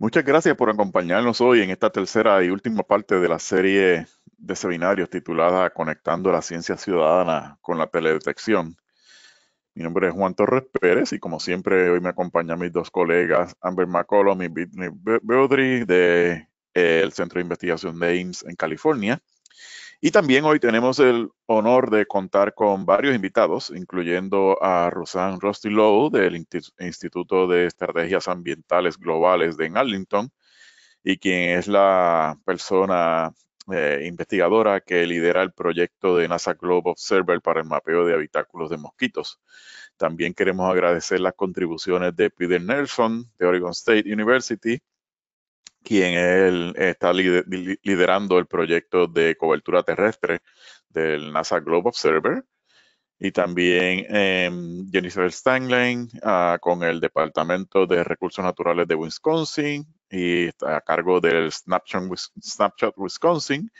Muchas gracias por acompañarnos hoy en esta tercera y última mm. parte de la serie de seminarios titulada Conectando la Ciencia Ciudadana con la Teledetección. Mi nombre es Juan Torres Pérez y como siempre hoy me acompañan mis dos colegas Amber McCollum y Whitney Beaudry del de, eh, el Centro de Investigación de Ames en California y también hoy tenemos el honor de contar con varios invitados, incluyendo a Rosanne Rostilow del Instituto de Estrategias Ambientales Globales de Arlington, y quien es la persona eh, investigadora que lidera el proyecto de NASA Globe Observer para el mapeo de habitáculos de mosquitos. También queremos agradecer las contribuciones de Peter Nelson de Oregon State University, quien él está liderando el proyecto de cobertura terrestre del NASA Globe Observer. Y también em, Jennifer Stanley ah, con el Departamento de Recursos Naturales de Wisconsin y está a cargo del Snapchat, Wisconsin.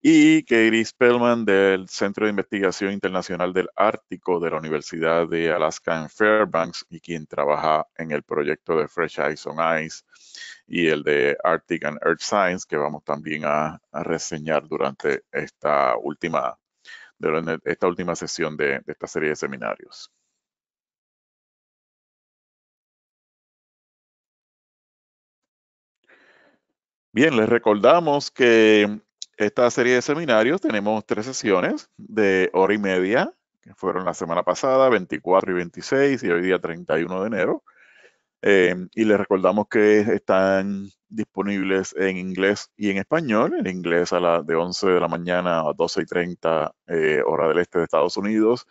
Y Katie Spellman del Centro de Investigación Internacional del Ártico de la Universidad de Alaska en Fairbanks y quien trabaja en el proyecto de Fresh Eyes on Ice y el de Arctic and Earth Science, que vamos también a, reseñar durante esta última, esta última sesión de, de esta serie de seminarios. Bien, les recordamos que esta serie de seminarios tenemos tres sesiones de hora y media, que fueron la semana pasada, 24 y 26, y hoy día 31 de enero. Eh, y les recordamos que están disponibles en inglés y en español. En inglés a las de 11 de la mañana a 12 y 30 eh, hora del este de Estados Unidos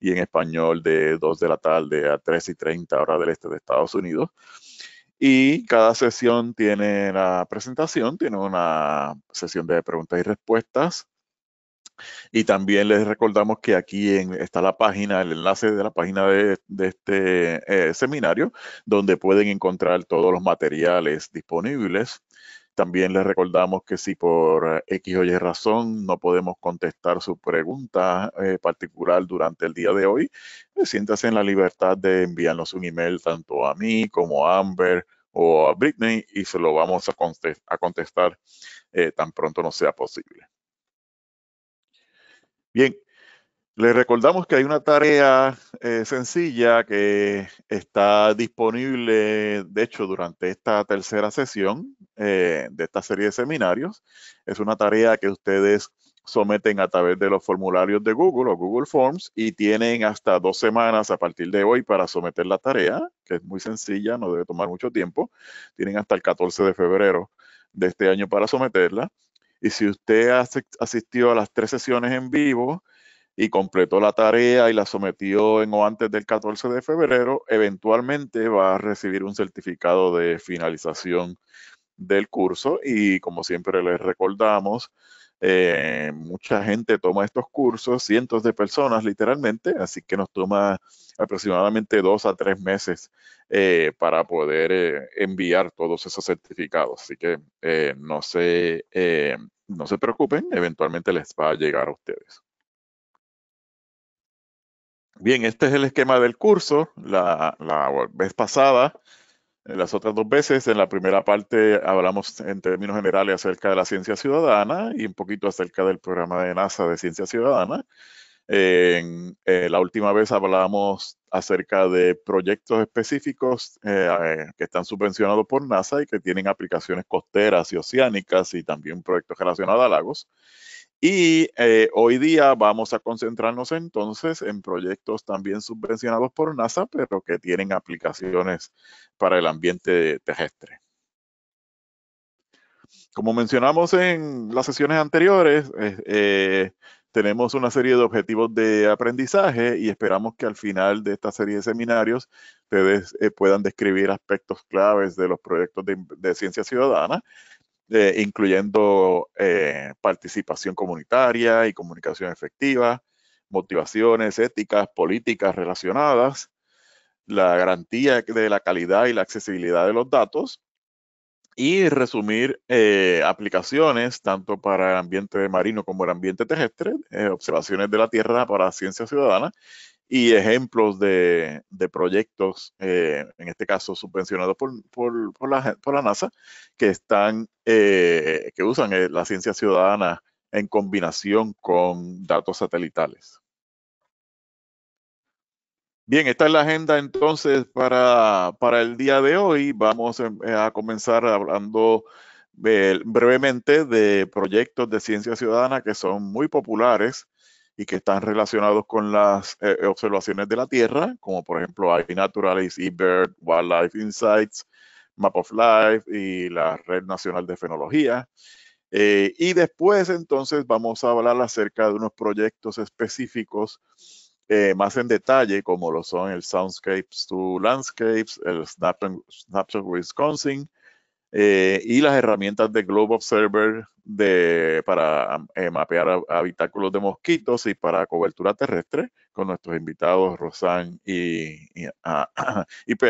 y en español de 2 de la tarde a 3 y 30 hora del este de Estados Unidos. Y cada sesión tiene la presentación, tiene una sesión de preguntas y respuestas y también les recordamos que aquí está la página, el enlace de la página de, este eh, seminario, donde pueden encontrar todos los materiales disponibles. También les recordamos que si por X o Y razón no podemos contestar su pregunta eh, particular durante el día de hoy, pues siéntase en la libertad de enviarnos un email tanto a mí como a Amber o a Britney y se lo vamos a, contestar eh, tan pronto nos sea posible. Bien, les recordamos que hay una tarea eh, sencilla que está disponible, de hecho, durante esta tercera sesión eh, de esta serie de seminarios. Es una tarea que ustedes someten a través de los formularios de Google o Google Forms y tienen hasta dos semanas a partir de hoy para someter la tarea, que es muy sencilla, no debe tomar mucho tiempo. Tienen hasta el 14 de febrero de este año para someterla. Y si usted asistió a las tres sesiones en vivo y completó la tarea y la sometió en o antes del 14 de febrero, eventualmente va a recibir un certificado de finalización del curso. Y como siempre les recordamos, eh, mucha gente toma estos cursos, cientos de personas literalmente, así que nos toma aproximadamente dos a tres meses eh, para poder eh, enviar todos esos certificados. Así que no, se, no se preocupen, eventualmente les va a llegar a ustedes. Bien, este es el esquema del curso. La, la vez pasada las otras dos veces, en la primera parte hablamos en términos generales acerca de la ciencia ciudadana y un poquito acerca del programa de NASA de ciencia ciudadana. En, eh, la última vez hablamos acerca de proyectos específicos eh, que están subvencionados por NASA y que tienen aplicaciones costeras y oceánicas y también proyectos relacionados a lagos. Y eh, hoy día vamos a concentrarnos entonces en proyectos también subvencionados por NASA, pero que tienen aplicaciones para el ambiente terrestre. Como mencionamos en las sesiones anteriores, eh, tenemos una serie de objetivos de aprendizaje y esperamos que al final de esta serie de seminarios ustedes eh, puedan describir aspectos claves de los proyectos de ciencia ciudadana incluyendo eh, participación comunitaria y comunicación efectiva, motivaciones éticas, políticas relacionadas, la garantía de la calidad y la accesibilidad de los datos y resumir eh, aplicaciones tanto para el ambiente marino como el ambiente terrestre, eh, observaciones de la Tierra para ciencia ciudadana y ejemplos de, proyectos, eh, en este caso subvencionados por, por, la, NASA, que, están, eh, que usan eh, la ciencia ciudadana en combinación con datos satelitales. Bien, esta es la agenda entonces para, para el día de hoy. Vamos a comenzar hablando brevemente de proyectos de ciencia ciudadana que son muy populares y que están relacionados con las eh, eh, observaciones de la Tierra, como por ejemplo iNaturalist, eBird, Wildlife Insights, Map of Life y la Red Nacional de Fenología. Eh, y después entonces vamos a hablar acerca de unos proyectos específicos más en detalle, como lo son el Soundscapes to Landscapes, el Snapshot Wisconsin, eh, y las herramientas de Globe Observer de, para eh, mapear habitáculos de mosquitos y para cobertura terrestre con nuestros invitados Rosan y, y, ah,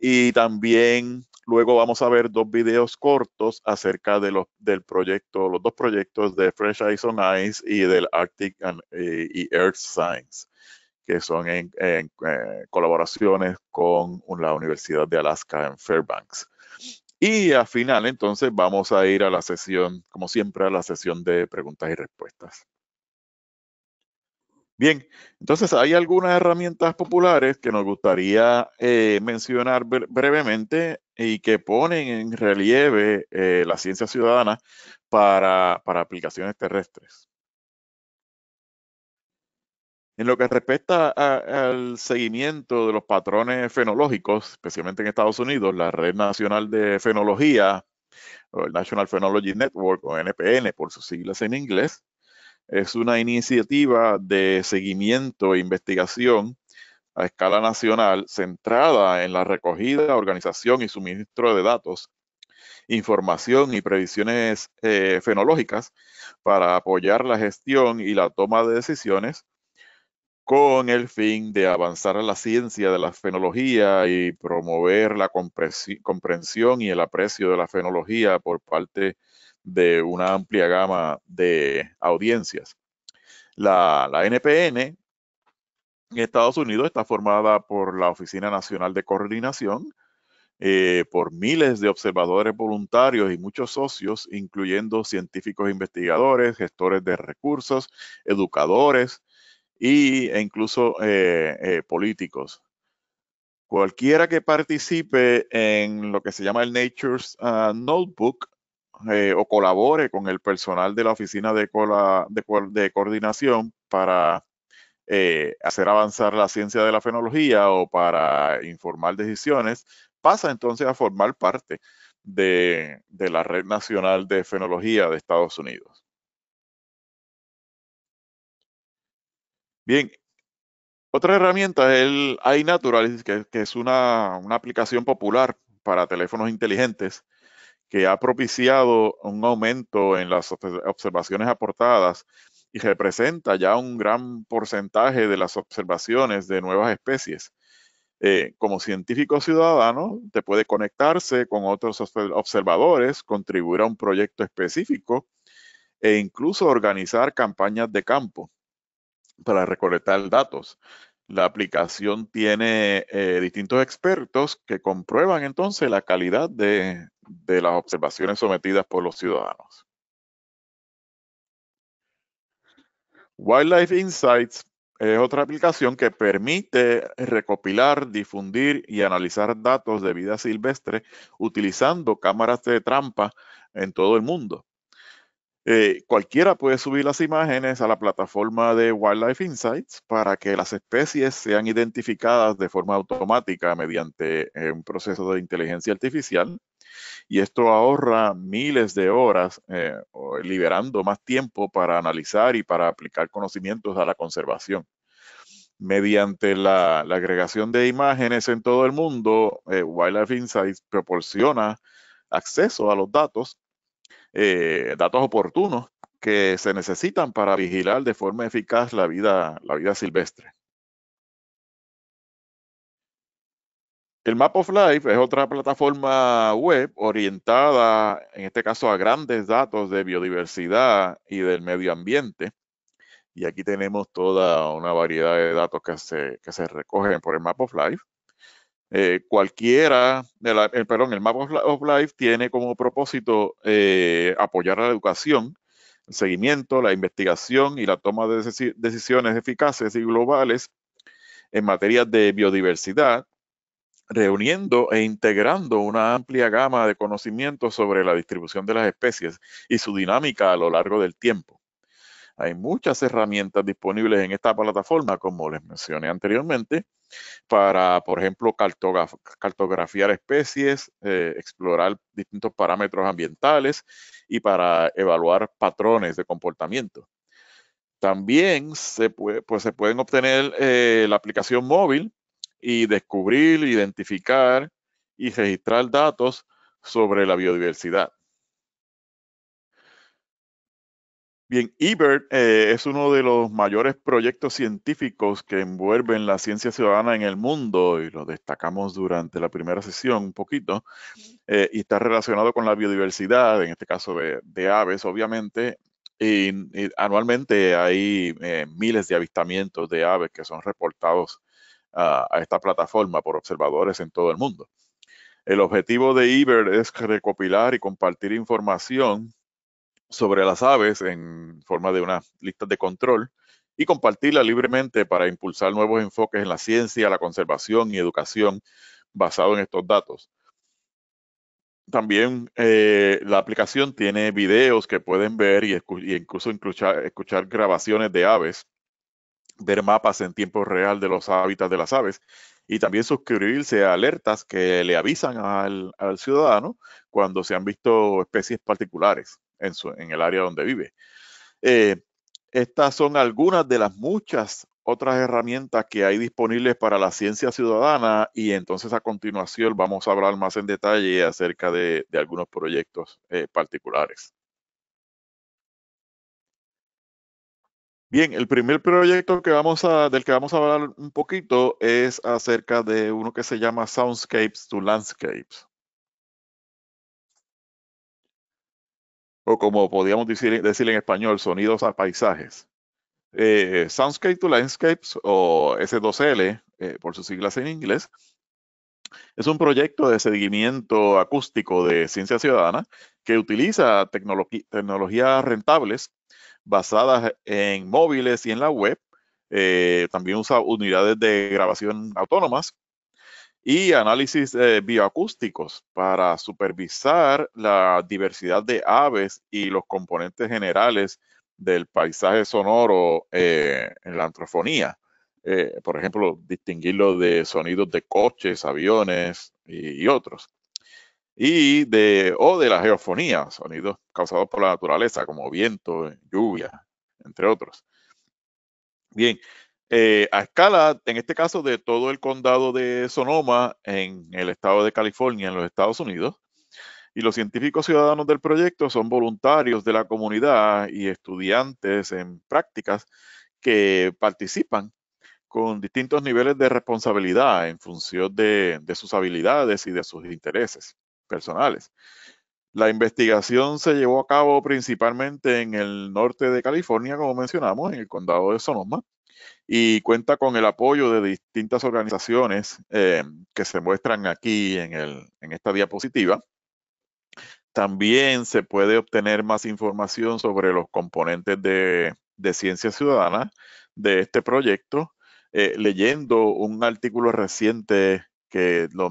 y también luego vamos a ver dos videos cortos acerca de los, del proyecto, los dos proyectos de Fresh Eyes on Ice y del Arctic and, eh, y, Earth Science que son en, colaboraciones con la Universidad de Alaska en Fairbanks. Y al final, entonces, vamos a ir a la sesión, como siempre, a la sesión de preguntas y respuestas. Bien, entonces hay algunas herramientas populares que nos gustaría eh, mencionar brevemente y que ponen en relieve eh, la ciencia ciudadana para aplicaciones terrestres. En lo que respecta al seguimiento de los patrones fenológicos, especialmente en Estados Unidos, la Red Nacional de Fenología, o el National Phenology Network, o NPN por sus siglas en inglés, es una iniciativa de seguimiento e investigación a escala nacional centrada en la recogida, organización y suministro de datos, información y previsiones eh, fenológicas para apoyar la gestión y la toma de decisiones con el fin de avanzar a la ciencia de la fenología y promover la comprensión y el aprecio de la fenología por parte de una amplia gama de audiencias. La, NPN en Estados Unidos está formada por la Oficina Nacional de Coordinación, eh, por miles de observadores voluntarios y muchos socios, incluyendo científicos investigadores, gestores de recursos, educadores, y, e incluso eh, eh, políticos. Cualquiera que participe en lo que se llama el Nature's ah, Notebook eh, o colabore con el personal de la Oficina de, de, Coordinación para hacer avanzar la ciencia de la fenología o para informar decisiones, pasa entonces a formar parte de la Red Nacional de Fenología de Estados Unidos. Bien, otra herramienta es el iNaturalist, que, es una, aplicación popular para teléfonos inteligentes que ha propiciado un aumento en las observaciones aportadas y representa ya un gran porcentaje de las observaciones de nuevas especies. Eh, como científico ciudadano, te puede conectarse con otros observadores, contribuir a un proyecto específico e incluso organizar campañas de campo para recolectar datos. La aplicación tiene eh, distintos expertos que comprueban entonces la calidad de las observaciones sometidas por los ciudadanos. Wildlife Insights es otra aplicación que permite recopilar, difundir y analizar datos de vida silvestre utilizando cámaras de trampa en todo el mundo. Eh, cualquiera puede subir las imágenes a la plataforma de Wildlife Insights para que las especies sean identificadas de forma automática mediante eh, un proceso de inteligencia artificial. Y esto ahorra miles de horas, eh, liberando más tiempo para analizar y para aplicar conocimientos a la conservación. Mediante la agregación de imágenes en todo el mundo, Wildlife Insights proporciona acceso a los datos eh, datos oportunos que se necesitan para vigilar de forma eficaz la vida, la vida silvestre. El Map of Life es otra plataforma web orientada, en este caso, a grandes datos de biodiversidad y del medio ambiente. Y aquí tenemos toda una variedad de datos que se, que se recogen por el Map of Life. Eh, cualquiera, eh, perdón, el Map of Life tiene como propósito eh, apoyar la educación, el seguimiento, la investigación y la toma de decisiones eficaces y globales en materia de biodiversidad, reuniendo e integrando una amplia gama de conocimientos sobre la distribución de las especies y su dinámica a lo largo del tiempo. Hay muchas herramientas disponibles en esta plataforma, como les mencioné anteriormente, para, por ejemplo, cartografiar especies, eh, explorar distintos parámetros ambientales y para evaluar patrones de comportamiento. También se, pues, se pueden obtener eh, la aplicación móvil y descubrir, identificar y registrar datos sobre la biodiversidad. Bien, IBERT eh, es uno de los mayores proyectos científicos que envuelven la ciencia ciudadana en el mundo y lo destacamos durante la primera sesión un poquito. Eh, y está relacionado con la biodiversidad, en este caso de, aves, obviamente. Y, anualmente hay eh, miles de avistamientos de aves que son reportados a esta plataforma por observadores en todo el mundo. El objetivo de IBER es recopilar y compartir información sobre las aves en forma de una lista de control y compartirla libremente para impulsar nuevos enfoques en la ciencia, la conservación y educación basado en estos datos. También eh, la aplicación tiene videos que pueden ver y, incluso escuchar, grabaciones de aves, ver mapas en tiempo real de los hábitats de las aves y también suscribirse a alertas que le avisan al ciudadano cuando se han visto especies particulares en, el área donde vive. Eh, estas son algunas de las muchas otras herramientas que hay disponibles para la ciencia ciudadana y entonces a continuación vamos a hablar más en detalle acerca de, algunos proyectos eh, particulares. Bien, el primer proyecto que vamos a, del que vamos a hablar un poquito es acerca de uno que se llama Soundscapes to Landscapes. o como podríamos decir, en español, sonidos a paisajes. Eh, Soundscape to Landscapes o S2L, eh, por sus siglas en inglés, es un proyecto de seguimiento acústico de ciencia ciudadana que utiliza tecnologías rentables basadas en móviles y en la web. Eh, también usa unidades de grabación autónomas y análisis eh, bioacústicos para supervisar la diversidad de aves y los componentes generales del paisaje sonoro eh, en la antrofonía. Eh, por ejemplo, distinguirlo de sonidos de coches, aviones y, y, otros. Y de, o de la geofonía, sonidos causados por la naturaleza, como viento, lluvia, entre otros. Bien, eh, a escala, en este caso, de todo el condado de Sonoma en el estado de California, en los Estados Unidos. Y los científicos ciudadanos del proyecto son voluntarios de la comunidad y estudiantes en prácticas que participan con distintos niveles de responsabilidad en función de sus habilidades y de sus intereses personales. La investigación se llevó a cabo principalmente en el norte de California, como mencionamos, en el condado de Sonoma, y cuenta con el apoyo de distintas organizaciones eh, que se muestran aquí en, el, en esta diapositiva. También se puede obtener más información sobre los componentes de, ciencia ciudadana de este proyecto, eh, leyendo un artículo reciente que lo,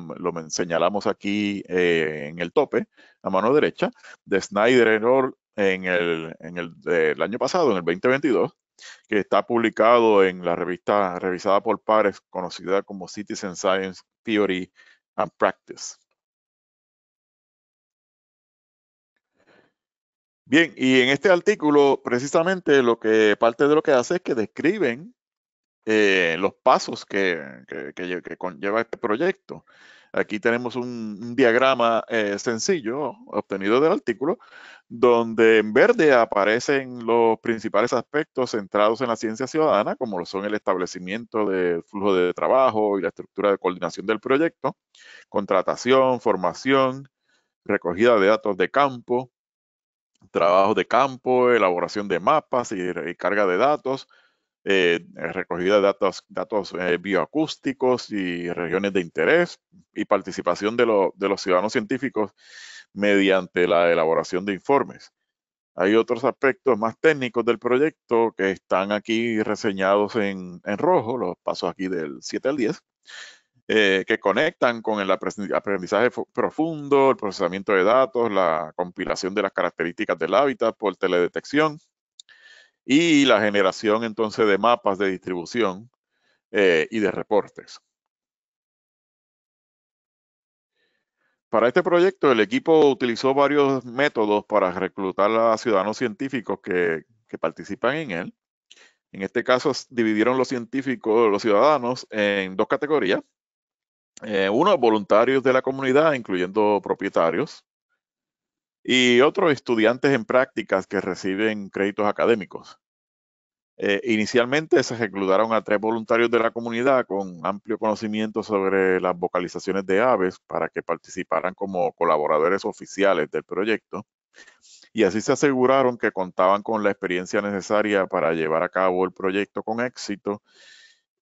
señalamos aquí eh, en el tope, a mano derecha, de Snyder en el, en el, el año pasado, en el 2022, que está publicado en la revista revisada por pares, conocida como Citizen Science Theory and Practice. Bien, y en este artículo, precisamente lo que parte de lo que hace es que describen eh, los pasos que conlleva este proyecto. Aquí tenemos un, diagrama eh, sencillo obtenido del artículo, donde en verde aparecen los principales aspectos centrados en la ciencia ciudadana, como son el establecimiento de flujo de trabajo y la estructura de coordinación del proyecto, contratación, formación, recogida de datos de campo, trabajo de campo, elaboración de mapas y carga de datos, eh, recogida de datos, eh, bioacústicos y regiones de interés y participación de, los ciudadanos científicos mediante la elaboración de informes. Hay otros aspectos más técnicos del proyecto que están aquí reseñados en, rojo, los pasos aquí del 7 al 10, eh, que conectan con el aprendizaje profundo, el procesamiento de datos, la compilación de las características del hábitat por teledetección, y la generación entonces de mapas de distribución eh, y de reportes. Para este proyecto, el equipo utilizó varios métodos para reclutar a ciudadanos científicos que, participan en él. En este caso, dividieron los científicos, los ciudadanos, en dos categorías. Eh, uno, voluntarios de la comunidad, incluyendo propietarios y otros estudiantes en prácticas que reciben créditos académicos. Eh, inicialmente se reclutaron a tres voluntarios de la comunidad con amplio conocimiento sobre las vocalizaciones de aves para que participaran como colaboradores oficiales del proyecto y así se aseguraron que contaban con la experiencia necesaria para llevar a cabo el proyecto con éxito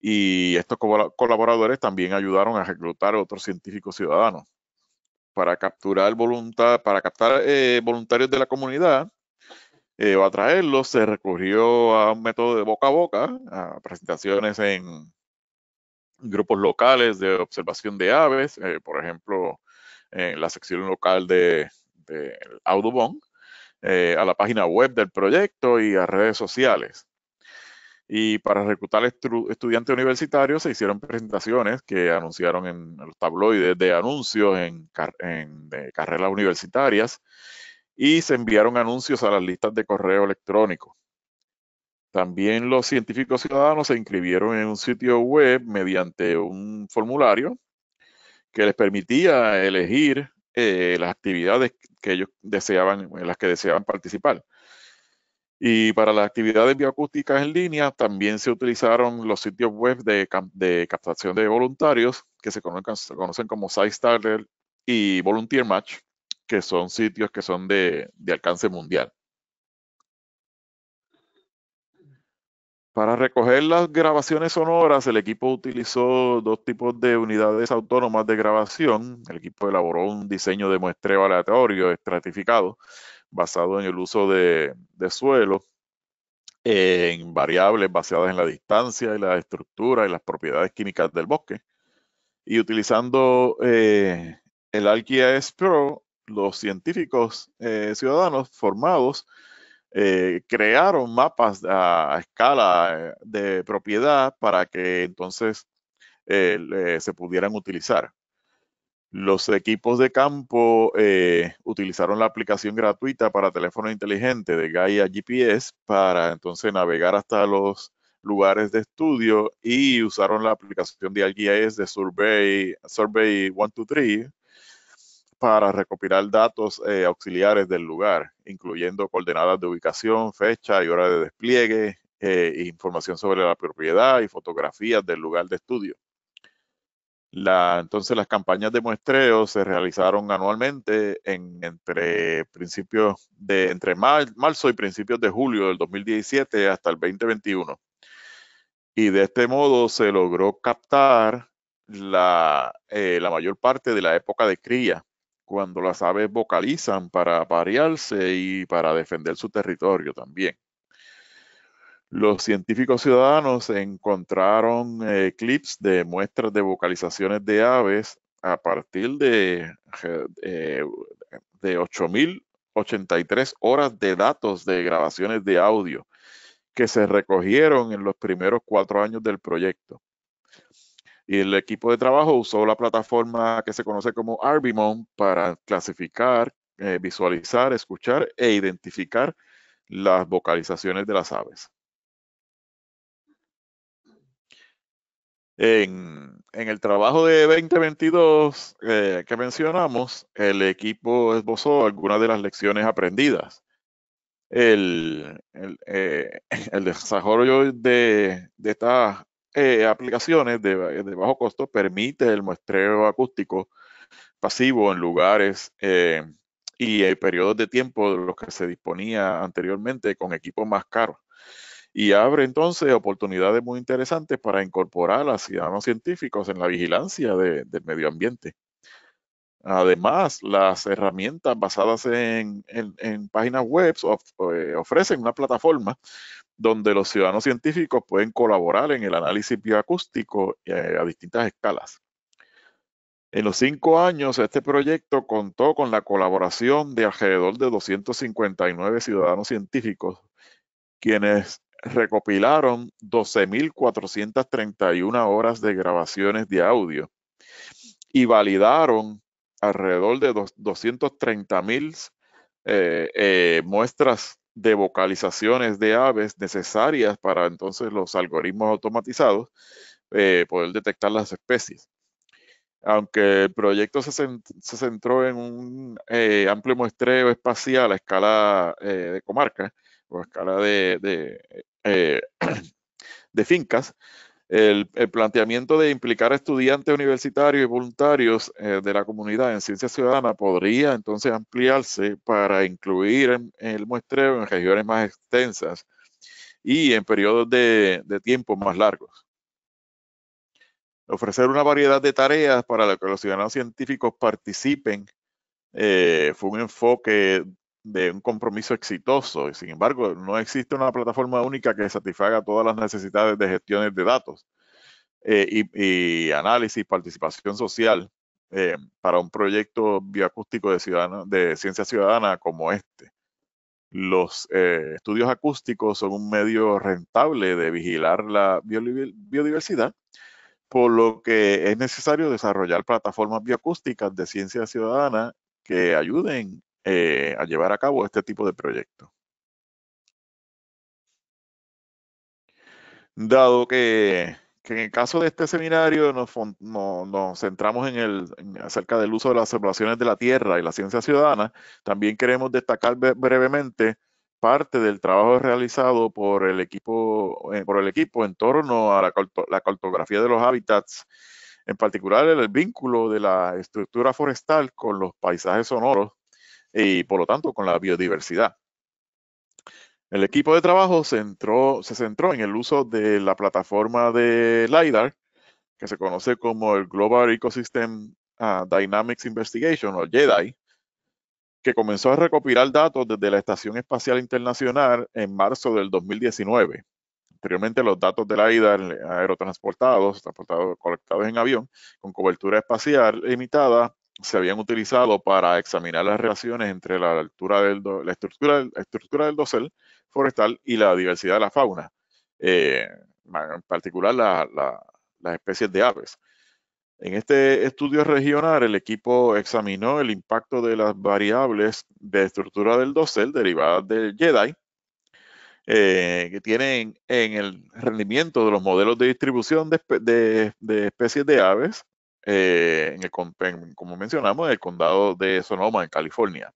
y estos colaboradores también ayudaron a reclutar a otros científicos ciudadanos para capturar voluntad, para captar eh, voluntarios de la comunidad eh, o atraerlos, se recurrió a un método de boca a boca, a presentaciones en grupos locales de observación de aves, eh, por ejemplo, en la sección local de Audubon, a la página web del proyecto y a redes sociales. Y para reclutar estudiantes universitarios se hicieron presentaciones que anunciaron en los tabloides de anuncios en, carreras universitarias y se enviaron anuncios a las listas de correo electrónico. También los científicos ciudadanos se inscribieron en un sitio web mediante un formulario que les permitía elegir eh, las actividades que ellos deseaban, en las que deseaban participar. Y para las actividades bioacústicas en línea también se utilizaron los sitios web de, captación de voluntarios que se conocen, como SciStarter y VolunteerMatch, que son sitios que son de, de alcance mundial. Para recoger las grabaciones sonoras, el equipo utilizó dos tipos de unidades autónomas de grabación. El equipo elaboró un diseño de muestreo aleatorio estratificado basado en el uso de, suelo, en variables basadas en la distancia y la estructura y las propiedades químicas del bosque. Y utilizando eh, el ArcGIS Pro, los científicos eh, ciudadanos formados eh, crearon mapas a, escala de propiedad para que entonces se pudieran utilizar. Los equipos de campo eh, utilizaron la aplicación gratuita para teléfono inteligente de Gaia GPS para entonces navegar hasta los lugares de estudio y usaron la aplicación de AlGIS de Survey, Survey 123 para recopilar datos eh, auxiliares del lugar, incluyendo coordenadas de ubicación, fecha y hora de despliegue, eh, información sobre la propiedad y fotografías del lugar de estudio entonces las campañas de muestreo se realizaron anualmente en, entre principios de entre marzo y principios de julio del 2017 hasta el 2021. Y de este modo se logró captar la, eh, la mayor parte de la época de cría, cuando las aves vocalizan para aparearse y para defender su territorio también. Los científicos ciudadanos encontraron eh, clips de muestras de vocalizaciones de aves a partir de, 8.083 eh, horas de datos de grabaciones de audio que se recogieron en los primeros cuatro años del proyecto. Y el equipo de trabajo usó la plataforma que se conoce como Arbimon para clasificar, eh, visualizar, escuchar e identificar las vocalizaciones de las aves. En, el trabajo de 2022 eh, que mencionamos, el equipo esbozó algunas de las lecciones aprendidas. El, eh, desarrollo de, estas eh, aplicaciones de, de, bajo costo permite el muestreo acústico pasivo en lugares y periodos de tiempo de los que se disponía anteriormente con equipos más caros y abre entonces oportunidades muy interesantes para incorporar a ciudadanos científicos en la vigilancia del medio ambiente. Además, las herramientas basadas en, páginas web eh, ofrecen una plataforma donde los ciudadanos científicos pueden colaborar en el análisis bioacústico eh, a distintas escalas. En los cinco años, este proyecto contó con la colaboración de alrededor de 259 ciudadanos científicos, quienes recopilaron 12.431 horas de grabaciones de audio y validaron alrededor de 230.000 eh, eh, muestras de vocalizaciones de aves necesarias para entonces los algoritmos automatizados eh, poder detectar las especies. Aunque el proyecto se, se centró en un amplio muestreo espacial a escala de comarca, a escala de, de, eh, fincas, el, planteamiento de implicar a estudiantes universitarios y voluntarios eh, de la comunidad en ciencia ciudadana podría entonces ampliarse para incluir el muestreo en regiones más extensas y en periodos de, tiempo más largos. Ofrecer una variedad de tareas para que los ciudadanos científicos participen eh, fue un enfoque de un compromiso exitoso. Sin embargo, no existe una plataforma única que satisfaga todas las necesidades de gestiones de datos eh, y, análisis, participación social eh, para un proyecto bioacústico de, de ciencia ciudadana como este. Los eh, estudios acústicos son un medio rentable de vigilar la biodiversidad, por lo que es necesario desarrollar plataformas bioacústicas de ciencia ciudadana que ayuden eh, a llevar a cabo este tipo de proyectos. Dado que, en el caso de este seminario nos, centramos en el, acerca del uso de las observaciones de la Tierra y la ciencia ciudadana, también queremos destacar brevemente parte del trabajo realizado por el equipo, eh, por el equipo en torno a la, cartografía de los hábitats, en particular el vínculo de la estructura forestal con los paisajes sonoros y por lo tanto con la biodiversidad. El equipo de trabajo centró, se centró en el uso de la plataforma de LIDAR, que se conoce como el Global Ecosystem ah, Dynamics Investigation o JEDI, que comenzó a recopilar datos desde la Estación Espacial Internacional en marzo del 2019. Anteriormente, los datos de LiDAR eh, aerotransportados, transportados, colectados en avión, con cobertura espacial limitada, se habían utilizado para examinar las relaciones entre la, altura la, estructura, estructura del dosel forestal y la diversidad de la fauna, eh, en particular las especies de aves. En este estudio regional, el equipo examinó el impacto de las variables de estructura del dosel derivadas del JEDI, eh, que tienen en el rendimiento de los modelos de distribución de especies de aves, eh, en el, como mencionamos, en el condado de Sonoma, en California.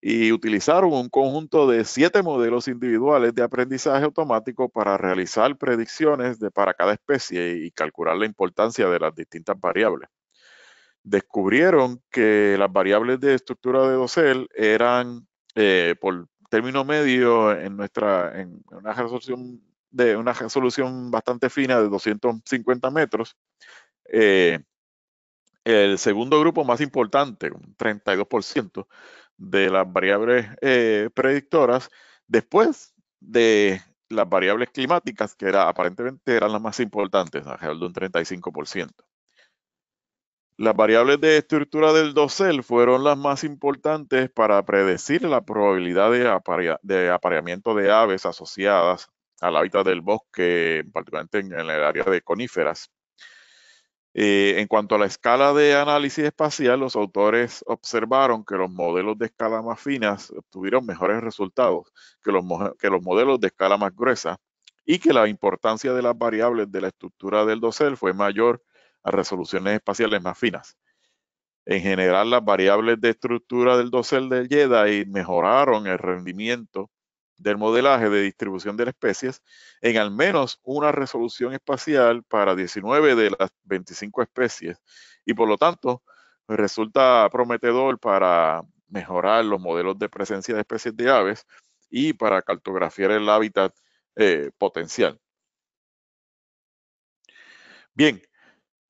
Y utilizaron un conjunto de siete modelos individuales de aprendizaje automático para realizar predicciones de, para cada especie y calcular la importancia de las distintas variables. Descubrieron que las variables de estructura de dosel eran, eh, por término medio, en, nuestra, en una resolución de una resolución bastante fina de 250 metros, eh, el segundo grupo más importante, un 32% de las variables eh, predictoras, después de las variables climáticas, que aparentemente eran las más importantes, alrededor de un 35%. Las variables de estructura del dosel fueron las más importantes para predecir la probabilidad de, apareamiento de aves asociadas al hábitat del bosque, particularmente en el área de coníferas. Eh, en cuanto a la escala de análisis espacial, los autores observaron que los modelos de escala más finas obtuvieron mejores resultados que los, que los modelos de escala más gruesa y que la importancia de las variables de la estructura del dosel fue mayor a resoluciones espaciales más finas. En general, las variables de estructura del dosel de Jedi mejoraron el rendimiento del modelaje de distribución de las especies en al menos una resolución espacial para 19 de las 25 especies y por lo tanto resulta prometedor para mejorar los modelos de presencia de especies de aves y para cartografiar el hábitat eh, potencial. Bien,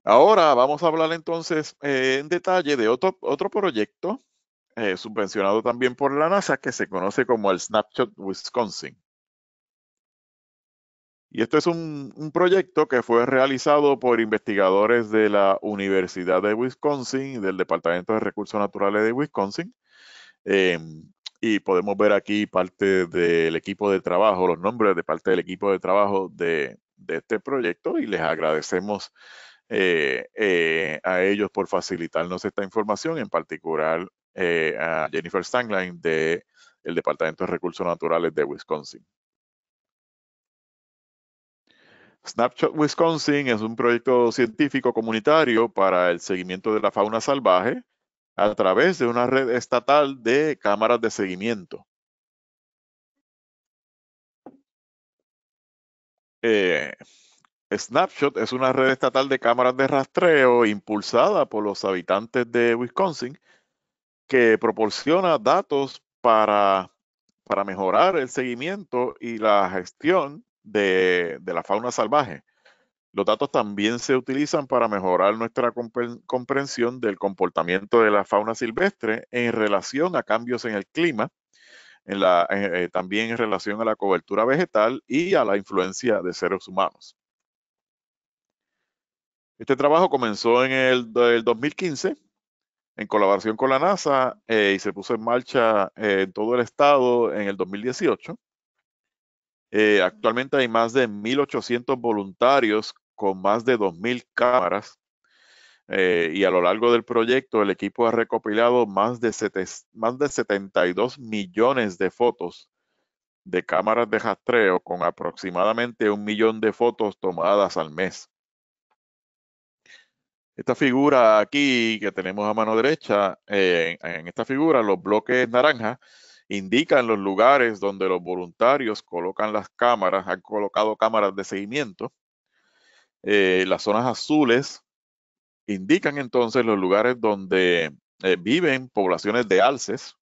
ahora vamos a hablar entonces eh, en detalle de otro, otro proyecto eh, subvencionado también por la NASA, que se conoce como el Snapshot Wisconsin. Y esto es un, proyecto que fue realizado por investigadores de la Universidad de Wisconsin, del Departamento de Recursos Naturales de Wisconsin. Em, y podemos ver aquí parte del equipo de trabajo, los nombres de parte del equipo de trabajo de, este proyecto y les agradecemos eh, eh, a ellos por facilitarnos esta información, en particular eh, a Jennifer Stangline del el Departamento de Recursos Naturales de Wisconsin. Snapshot Wisconsin es un proyecto científico comunitario para el seguimiento de la fauna salvaje a través de una red estatal de cámaras de seguimiento. Eh, Snapshot es una red estatal de cámaras de rastreo impulsada por los habitantes de Wisconsin que proporciona datos para, para mejorar el seguimiento y la gestión de, la fauna salvaje. Los datos también se utilizan para mejorar nuestra comprensión del comportamiento de la fauna silvestre en relación a cambios en el clima, eh, eh, también en relación a la cobertura vegetal y a la influencia de seres humanos. Este trabajo comenzó en el, el 2015 en colaboración con la NASA eh, y se puso en marcha eh, en todo el estado en el 2018. Eh, actualmente hay más de 1.800 voluntarios con más de 2.000 cámaras y a lo largo del proyecto el equipo ha recopilado más de, más de 72 millones de fotos de cámaras de rastreo con aproximadamente un millón de fotos tomadas al mes. Esta figura aquí que tenemos a mano derecha, eh, en, esta figura los bloques naranja indican los lugares donde los voluntarios colocan las cámaras, han colocado cámaras de seguimiento. Eh, las zonas azules indican entonces los lugares donde eh, viven poblaciones de alces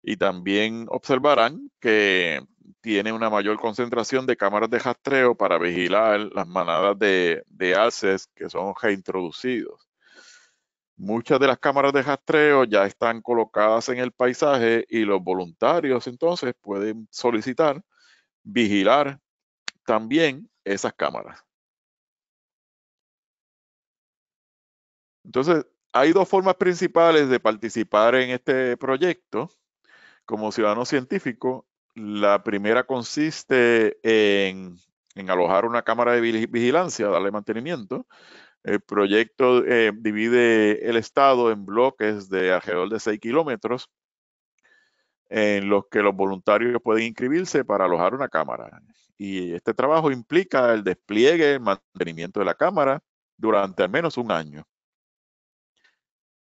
y también observarán que tiene una mayor concentración de cámaras de rastreo para vigilar las manadas de, de alces que son reintroducidos. Muchas de las cámaras de rastreo ya están colocadas en el paisaje y los voluntarios entonces pueden solicitar vigilar también esas cámaras. Entonces, hay dos formas principales de participar en este proyecto como ciudadano científico la primera consiste en, alojar una cámara de vigilancia, darle mantenimiento. El proyecto eh, divide el estado en bloques de alrededor de 6 kilómetros en los que los voluntarios pueden inscribirse para alojar una cámara. Y este trabajo implica el despliegue, el mantenimiento de la cámara durante al menos un año.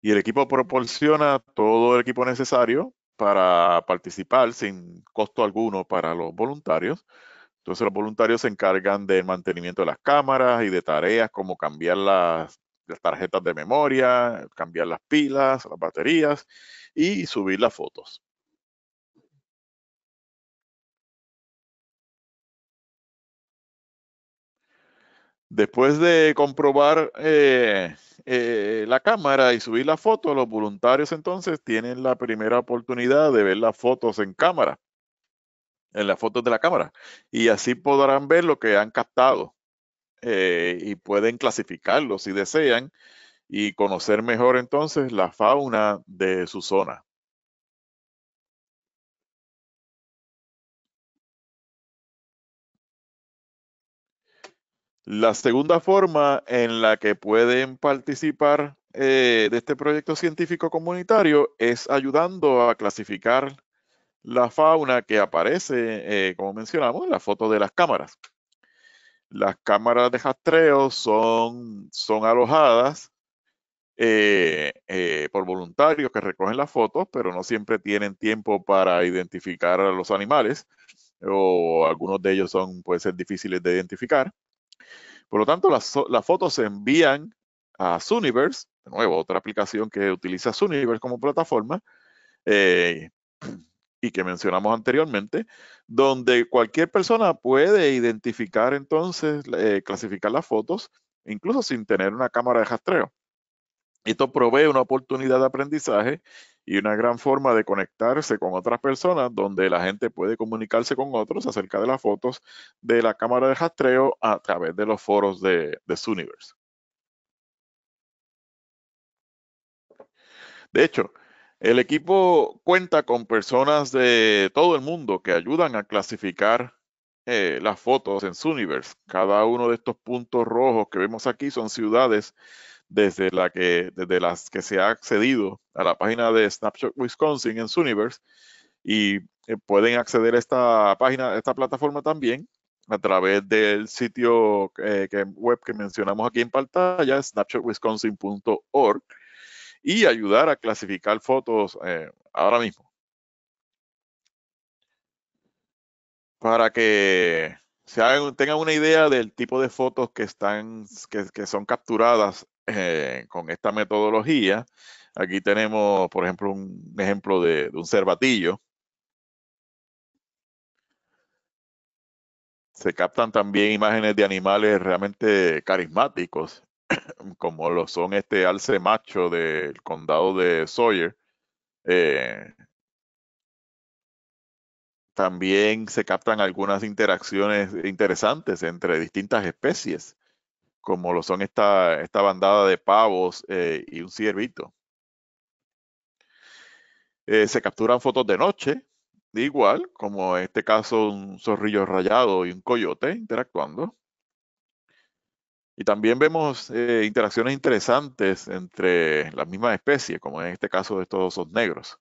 Y el equipo proporciona todo el equipo necesario para participar sin costo alguno para los voluntarios. Entonces los voluntarios se encargan del mantenimiento de las cámaras y de tareas como cambiar las, las tarjetas de memoria, cambiar las pilas, las baterías y subir las fotos. Después de comprobar eh, eh, la cámara y subir la foto, los voluntarios entonces tienen la primera oportunidad de ver las fotos en cámara, en las fotos de la cámara, y así podrán ver lo que han captado eh, y pueden clasificarlo si desean y conocer mejor entonces la fauna de su zona. La segunda forma en la que pueden participar eh, de este proyecto científico comunitario es ayudando a clasificar la fauna que aparece, eh, como mencionamos, en la foto de las cámaras. Las cámaras de rastreo son, alojadas eh, por voluntarios que recogen las fotos, pero no siempre tienen tiempo para identificar a los animales, o algunos de ellos son, pueden ser difíciles de identificar. Por lo tanto, las, fotos se envían a Suniverse, de nuevo, otra aplicación que utiliza Suniverse como plataforma, eh, y que mencionamos anteriormente, donde cualquier persona puede identificar entonces, eh, clasificar las fotos, incluso sin tener una cámara de rastreo. Esto provee una oportunidad de aprendizaje y una gran forma de conectarse con otras personas donde la gente puede comunicarse con otros acerca de las fotos de la cámara de rastreo a través de los foros de, de De hecho, el equipo cuenta con personas de todo el mundo que ayudan a clasificar eh, las fotos en Suniverse. Cada uno de estos puntos rojos que vemos aquí son ciudades desde, las que se ha accedido a la página de Snapshot Wisconsin en Suniverse y eh, pueden acceder a esta página, a esta plataforma también a través del sitio eh, web que mencionamos aquí en pantalla, snapshotwisconsin.org, y ayudar a clasificar fotos eh, ahora mismo. Para que se tengan una idea del tipo de fotos que, están, que, que son capturadas eh, con esta metodología. Aquí tenemos, por ejemplo, un ejemplo de, un cervatillo. Se captan también imágenes de animales realmente carismáticos, como lo son este alce macho del condado de Sawyer, eh, también se captan algunas interacciones interesantes entre distintas especies, como lo son esta, bandada de pavos eh, y un ciervito. Eh, se capturan fotos de noche, igual, como en este caso un zorrillo rayado y un coyote interactuando. Y también vemos eh, interacciones interesantes entre las mismas especies, como en este caso de estos osos negros.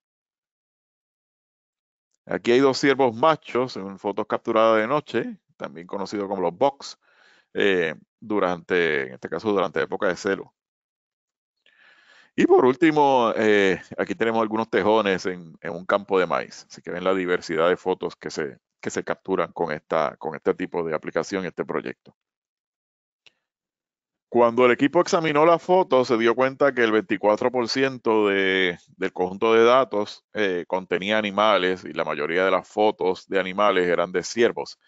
Aquí hay dos ciervos machos en fotos capturadas de noche, también conocidos como los box, eh, durante, en este caso, durante la época de celo. Y por último, eh, aquí tenemos algunos tejones en, un campo de maíz. Así que ven la diversidad de fotos que se, que se capturan con, esta, con este tipo de aplicación y este proyecto. Cuando el equipo examinó las fotos, se dio cuenta que el 24% del conjunto de datos eh, contenía animales y la mayoría de las fotos de animales eran de ciervos.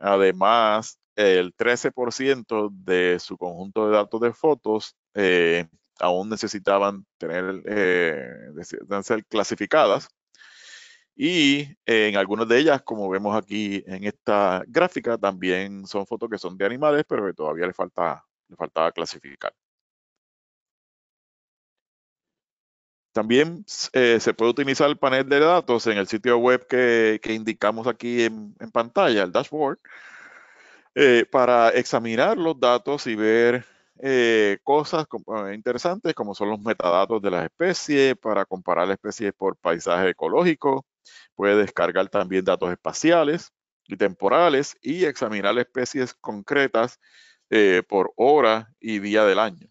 Además, el 13% de su conjunto de datos de fotos eh, aún necesitaban tener, eh, ser clasificadas. Y en algunas de ellas, como vemos aquí en esta gráfica, también son fotos que son de animales, pero todavía le falta le faltaba clasificar. También eh, se puede utilizar el panel de datos en el sitio web que, indicamos aquí en, pantalla, el dashboard, eh, para examinar los datos y ver eh, cosas interesantes como son los metadatos de las especies, para comparar especies por paisaje ecológico. Puede descargar también datos espaciales y temporales y examinar especies concretas eh, por hora y día del año.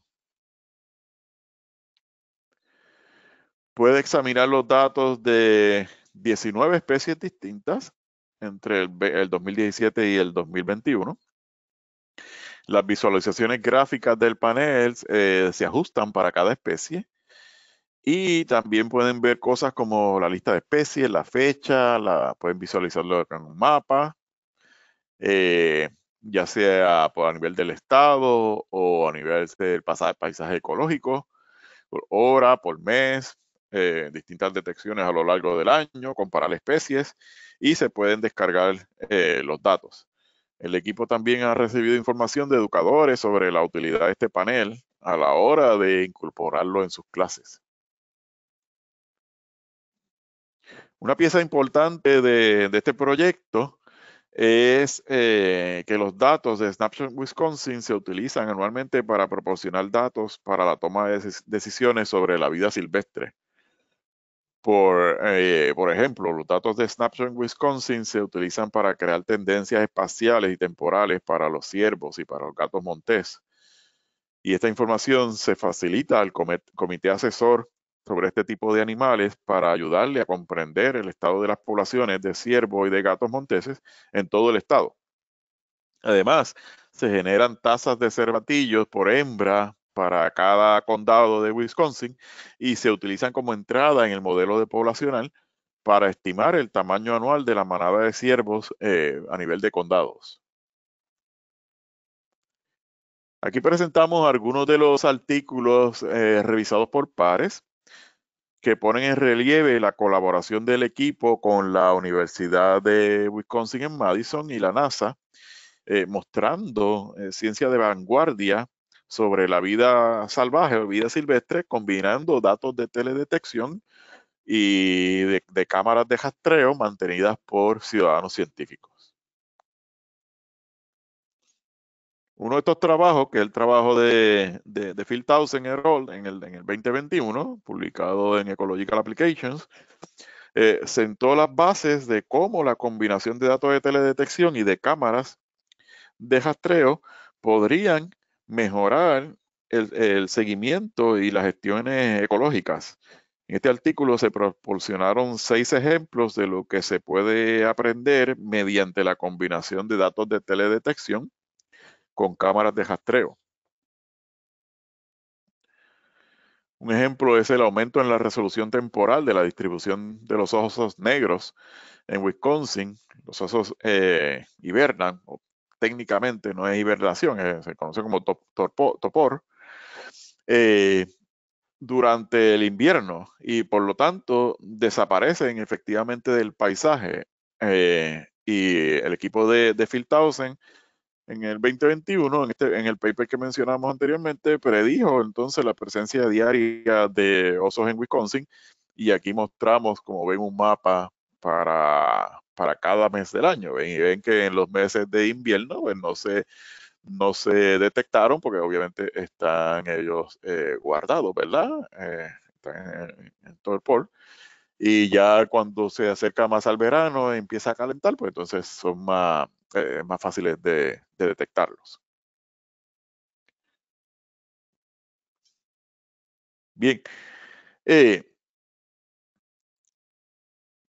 Puede examinar los datos de 19 especies distintas entre el, 2017 y el 2021. Las visualizaciones gráficas del panel eh, se ajustan para cada especie. Y también pueden ver cosas como la lista de especies, la fecha, la, pueden visualizarlo en un mapa. Eh, ya sea a nivel del Estado o a nivel del paisaje ecológico, por hora, por mes, eh, distintas detecciones a lo largo del año, comparar especies y se pueden descargar eh, los datos. El equipo también ha recibido información de educadores sobre la utilidad de este panel a la hora de incorporarlo en sus clases. Una pieza importante de, de este proyecto es eh, que los datos de Snapshot Wisconsin se utilizan anualmente para proporcionar datos para la toma de decisiones sobre la vida silvestre. Por, eh, por ejemplo, los datos de Snapshot Wisconsin se utilizan para crear tendencias espaciales y temporales para los ciervos y para los gatos montés. Y esta información se facilita al comité asesor sobre este tipo de animales para ayudarle a comprender el estado de las poblaciones de ciervos y de gatos monteses en todo el estado. Además, se generan tasas de cervatillos por hembra para cada condado de Wisconsin y se utilizan como entrada en el modelo de poblacional para estimar el tamaño anual de la manada de ciervos eh, a nivel de condados. Aquí presentamos algunos de los artículos eh, revisados por pares que ponen en relieve la colaboración del equipo con la Universidad de Wisconsin en Madison y la NASA, eh, mostrando eh, ciencia de vanguardia sobre la vida salvaje o vida silvestre, combinando datos de teledetección y de, de cámaras de rastreo mantenidas por ciudadanos científicos. Uno de estos trabajos, que es el trabajo de, de, Phil Towson en el, en el 2021, publicado en Ecological Applications, eh, sentó las bases de cómo la combinación de datos de teledetección y de cámaras de rastreo podrían mejorar el, el seguimiento y las gestiones ecológicas. En este artículo se proporcionaron seis ejemplos de lo que se puede aprender mediante la combinación de datos de teledetección con cámaras de rastreo. Un ejemplo es el aumento en la resolución temporal de la distribución de los osos negros en Wisconsin. Los osos eh, hibernan, técnicamente no es hibernación, se conoce como topor, eh, durante el invierno y por lo tanto desaparecen efectivamente del paisaje. Eh, y el equipo de, en el 2021, en, este, en el paper que mencionamos anteriormente, predijo entonces la presencia diaria de osos en Wisconsin y aquí mostramos, como ven, un mapa para, para cada mes del año. ¿Ven? Y ven que en los meses de invierno pues, no, se, no se detectaron porque obviamente están ellos eh, guardados, ¿verdad? Eh, están en, todo el Y ya cuando se acerca más al verano, empieza a calentar, pues entonces son más, eh, más fáciles de, detectarlos. Bien. Eh,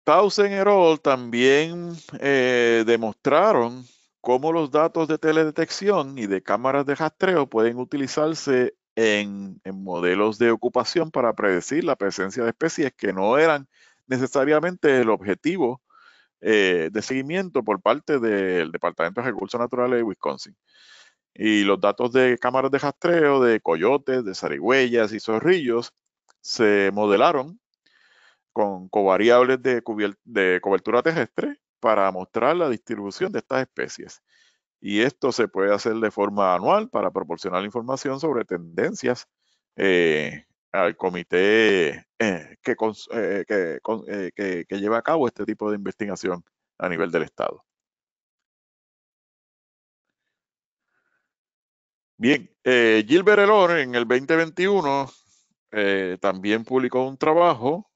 Tausen et también eh, demostraron cómo los datos de teledetección y de cámaras de rastreo pueden utilizarse en, modelos de ocupación para predecir la presencia de especies que no eran necesariamente el objetivo eh, de seguimiento por parte del Departamento de Recursos Naturales de Wisconsin. Y los datos de cámaras de rastreo de coyotes, de zarigüeyas y zorrillos se modelaron con covariables de, cobertura terrestre para mostrar la distribución de estas especies. Y esto se puede hacer de forma anual para proporcionar información sobre tendencias eh, al comité eh, que, eh, que, eh, que, que, lleva a cabo este tipo de investigación a nivel del Estado. Bien, Gilbert Elor en el 2021 también publicó un trabajo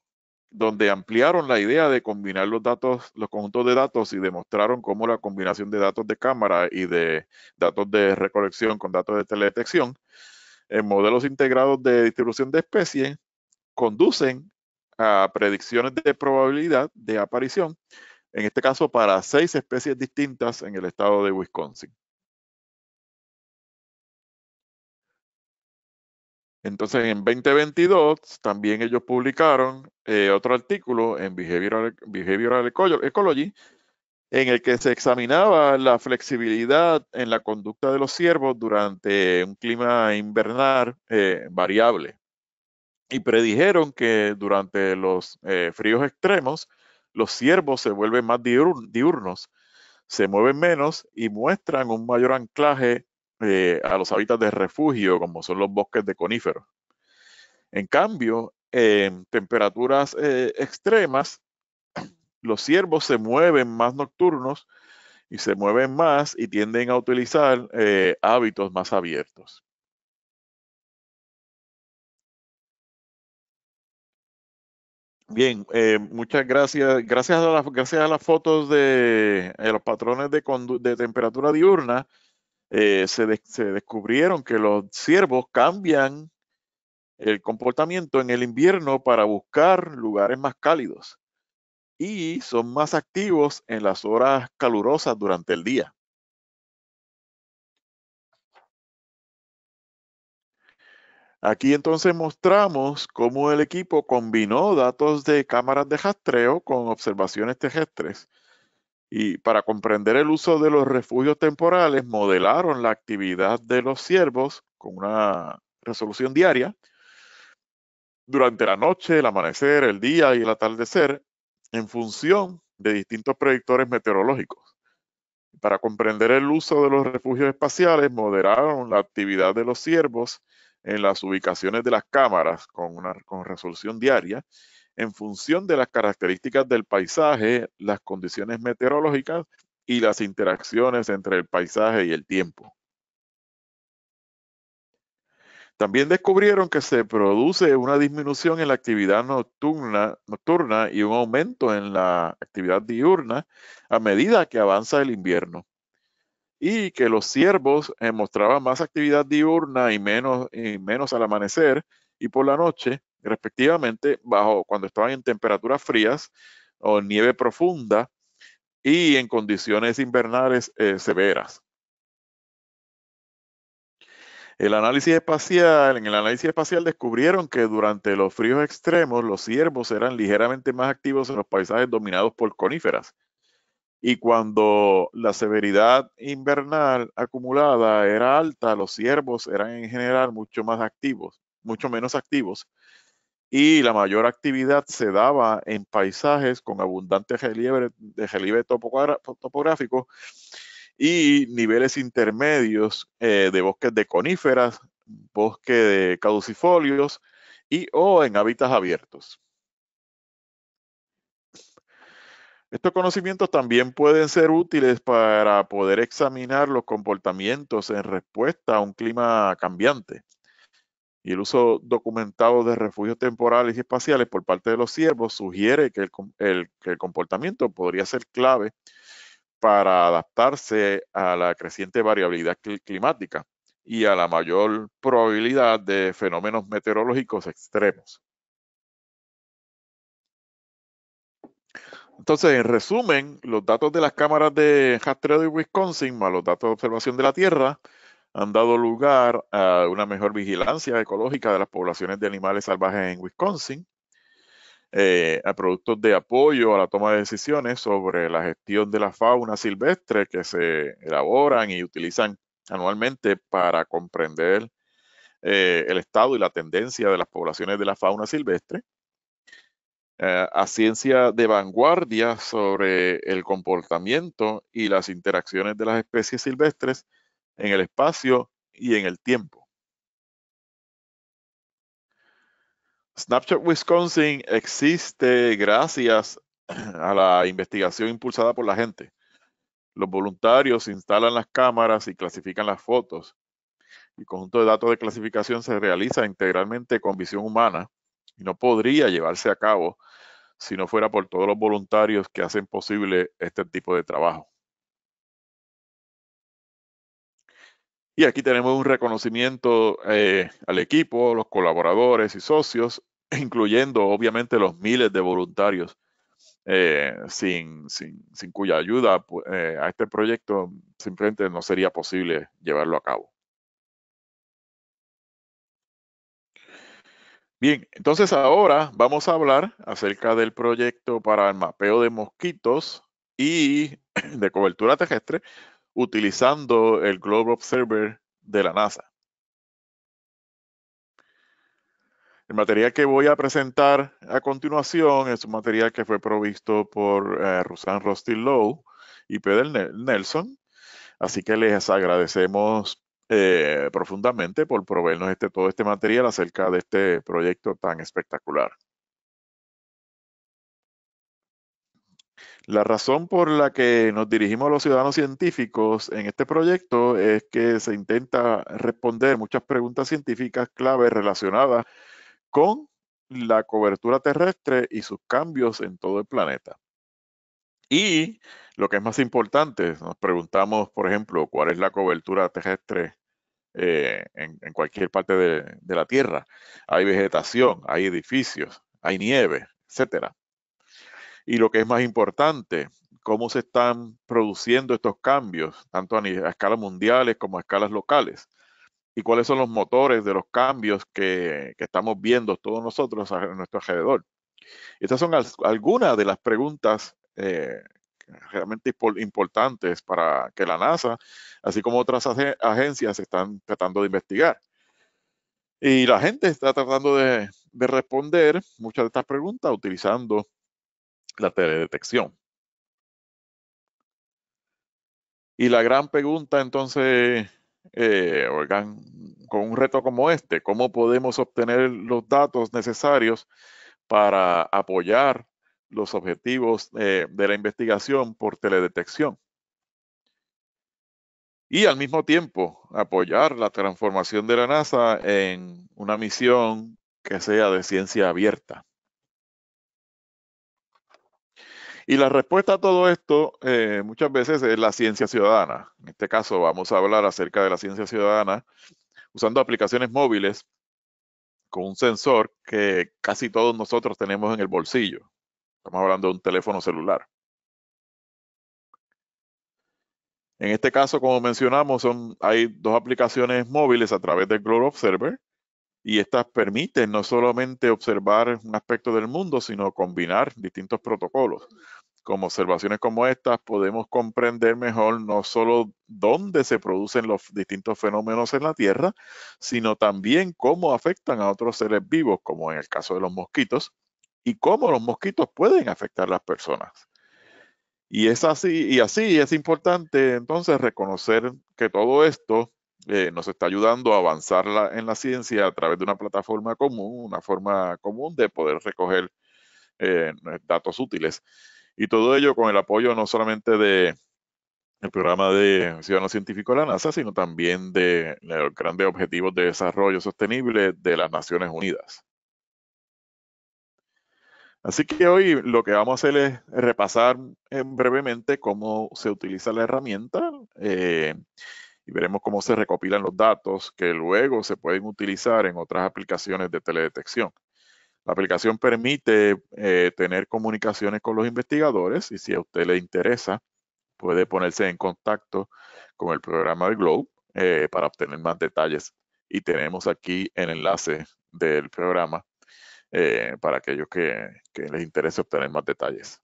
donde ampliaron la idea de combinar los datos, los conjuntos de datos y demostraron cómo la combinación de datos de cámara y de datos de recolección con datos de teledetección en modelos integrados de distribución de especies conducen a predicciones de probabilidad de aparición, en este caso para seis especies distintas en el estado de Wisconsin. Entonces, en 2022, también ellos publicaron eh, otro artículo en Behavioral Ecology en el que se examinaba la flexibilidad en la conducta de los ciervos durante un clima invernal eh, variable. Y predijeron que durante los eh, fríos extremos, los ciervos se vuelven más diurnos, se mueven menos y muestran un mayor anclaje eh, a los hábitats de refugio, como son los bosques de coníferos. En cambio, en temperaturas extremas, los ciervos se mueven más nocturnos y se mueven más y tienden a utilizar eh, hábitos más abiertos. Bien, eh, muchas gracias. Gracias a, las, gracias a las fotos de, eh, los patrones de, temperatura diurna, se, se descubrieron que los ciervos cambian el comportamiento en el invierno para buscar lugares más cálidos y son más activos en las horas calurosas durante el día. Aquí entonces mostramos cómo el equipo combinó datos de cámaras de rastreo con observaciones terrestres y para comprender el uso de los refugios temporales modelaron la actividad de los ciervos con una resolución diaria durante la noche, el amanecer, el día y el atardecer en función de distintos predictores meteorológicos. Para comprender el uso de los refugios espaciales, moderaron la actividad de los ciervos en las ubicaciones de las cámaras con, con resolución diaria en función de las características del paisaje, las condiciones meteorológicas y las interacciones entre el paisaje y el tiempo. También descubrieron que se produce una disminución en la actividad nocturna, nocturna y un aumento en la actividad diurna a medida que avanza el invierno. Y que los ciervos eh, mostraban más actividad diurna y menos, menos al amanecer y por la noche, respectivamente, bajo cuando estaban en temperaturas frías o nieve profunda y en condiciones invernales eh, severas. El análisis espacial, en el análisis espacial descubrieron que durante los fríos extremos los ciervos eran ligeramente más activos en los paisajes dominados por coníferas. Y cuando la severidad invernal acumulada era alta, los ciervos eran en general mucho más activos, mucho menos activos. Y la mayor actividad se daba en paisajes con abundante relieve, de relieve topográfico y niveles intermedios eh, de bosques de coníferas, bosque de caducifolios y o en hábitats abiertos. Estos conocimientos también pueden ser útiles para poder examinar los comportamientos en respuesta a un clima cambiante y el uso documentado de refugios temporales y espaciales por parte de los ciervos sugiere que el comportamiento podría ser clave para adaptarse a la creciente variabilidad climática y a la mayor probabilidad de fenómenos meteorológicos extremos. Entonces, en resumen, los datos de las cámaras de rastreo de Wisconsin más los datos de observación de la Tierra han dado lugar a una mejor vigilancia ecológica de las poblaciones de animales salvajes en Wisconsin, eh, a productos de apoyo a la toma de decisiones sobre la gestión de la fauna silvestre que se elaboran y utilizan anualmente para comprender eh, el estado y la tendencia de las poblaciones de la fauna silvestre. Eh, a ciencia de vanguardia sobre el comportamiento y las interacciones de las especies silvestres en el espacio y en el tiempo. Snapchat Wisconsin existe gracias a la investigación impulsada por la gente. Los voluntarios instalan las cámaras y clasifican las fotos. El conjunto de datos de clasificación se realiza integralmente con visión humana y no podría llevarse a cabo si no fuera por todos los voluntarios que hacen posible este tipo de trabajo. Y aquí tenemos un reconocimiento eh, al equipo, los colaboradores y socios, incluyendo obviamente los miles de voluntarios eh, sin, cuya ayuda eh, a este proyecto simplemente no sería posible llevarlo a cabo. Bien, entonces ahora vamos a hablar acerca del proyecto para el mapeo de mosquitos y de cobertura terrestre utilizando el Global Observer de la NASA. El material que voy a presentar a continuación es un material que fue provisto por eh, Rusan y Pedro Nelson. Así que les agradecemos eh, profundamente por proveernos este, todo este material acerca de este proyecto tan espectacular. La razón por la que nos dirigimos a los ciudadanos científicos en este proyecto es que se intenta responder muchas preguntas científicas clave relacionadas con la cobertura terrestre y sus cambios en todo el planeta. Y lo que es más importante, nos preguntamos, por ejemplo, cuál es la cobertura terrestre eh, en, cualquier parte de, de, la Tierra. Hay vegetación, hay edificios, hay nieve, etcétera y lo que es más importante, cómo se están produciendo estos cambios, tanto a, a escalas mundiales como a escalas locales, y cuáles son los motores de los cambios que, estamos viendo todos nosotros a nuestro alrededor. Estas son algunas de las preguntas eh, realmente importantes para que la NASA, así como otras agencias, están tratando de investigar. Y la gente está tratando de, de responder muchas de estas preguntas utilizando la teledetección. Y la gran pregunta entonces, eh, con un reto como este, ¿cómo podemos obtener los datos necesarios para apoyar los objetivos eh, de la investigación por teledetección? y al mismo tiempo apoyar la transformación de la NASA en una misión que sea de ciencia abierta. Y la respuesta a todo esto eh, muchas veces es la ciencia ciudadana. En este caso vamos a hablar acerca de la ciencia ciudadana usando aplicaciones móviles con un sensor que casi todos nosotros tenemos en el bolsillo. Estamos hablando de un teléfono celular. En este caso, como mencionamos, hay dos aplicaciones móviles a través del Global Observer y estas permiten no solamente observar un aspecto del mundo, sino combinar distintos protocolos. Con observaciones como estas podemos comprender mejor no solo dónde se producen los distintos fenómenos en la Tierra, sino también cómo afectan a otros seres vivos, como en el caso de los mosquitos, y cómo los mosquitos pueden afectar a las personas. Y es así, y así es importante entonces reconocer que todo esto eh, nos está ayudando a avanzar en la ciencia a través de una plataforma común, una forma común de poder recoger eh, datos útiles. Y todo ello con el apoyo no solamente de programa de Ciudadanos Científicos de la NASA, sino también de los grandes objetivos de desarrollo sostenible de las Naciones Unidas. Así que hoy lo que vamos a hacer es repasar eh, brevemente cómo se utiliza la herramienta eh, y veremos cómo se recopilan los datos que luego se pueden utilizar en otras aplicaciones de teledetección. La aplicación permite eh, tener comunicaciones con los investigadores y si a usted le interesa, puede ponerse en contacto con el programa de Globe eh, para obtener más detalles. Y tenemos aquí el enlace del programa eh, para aquellos que, les interese obtener más detalles.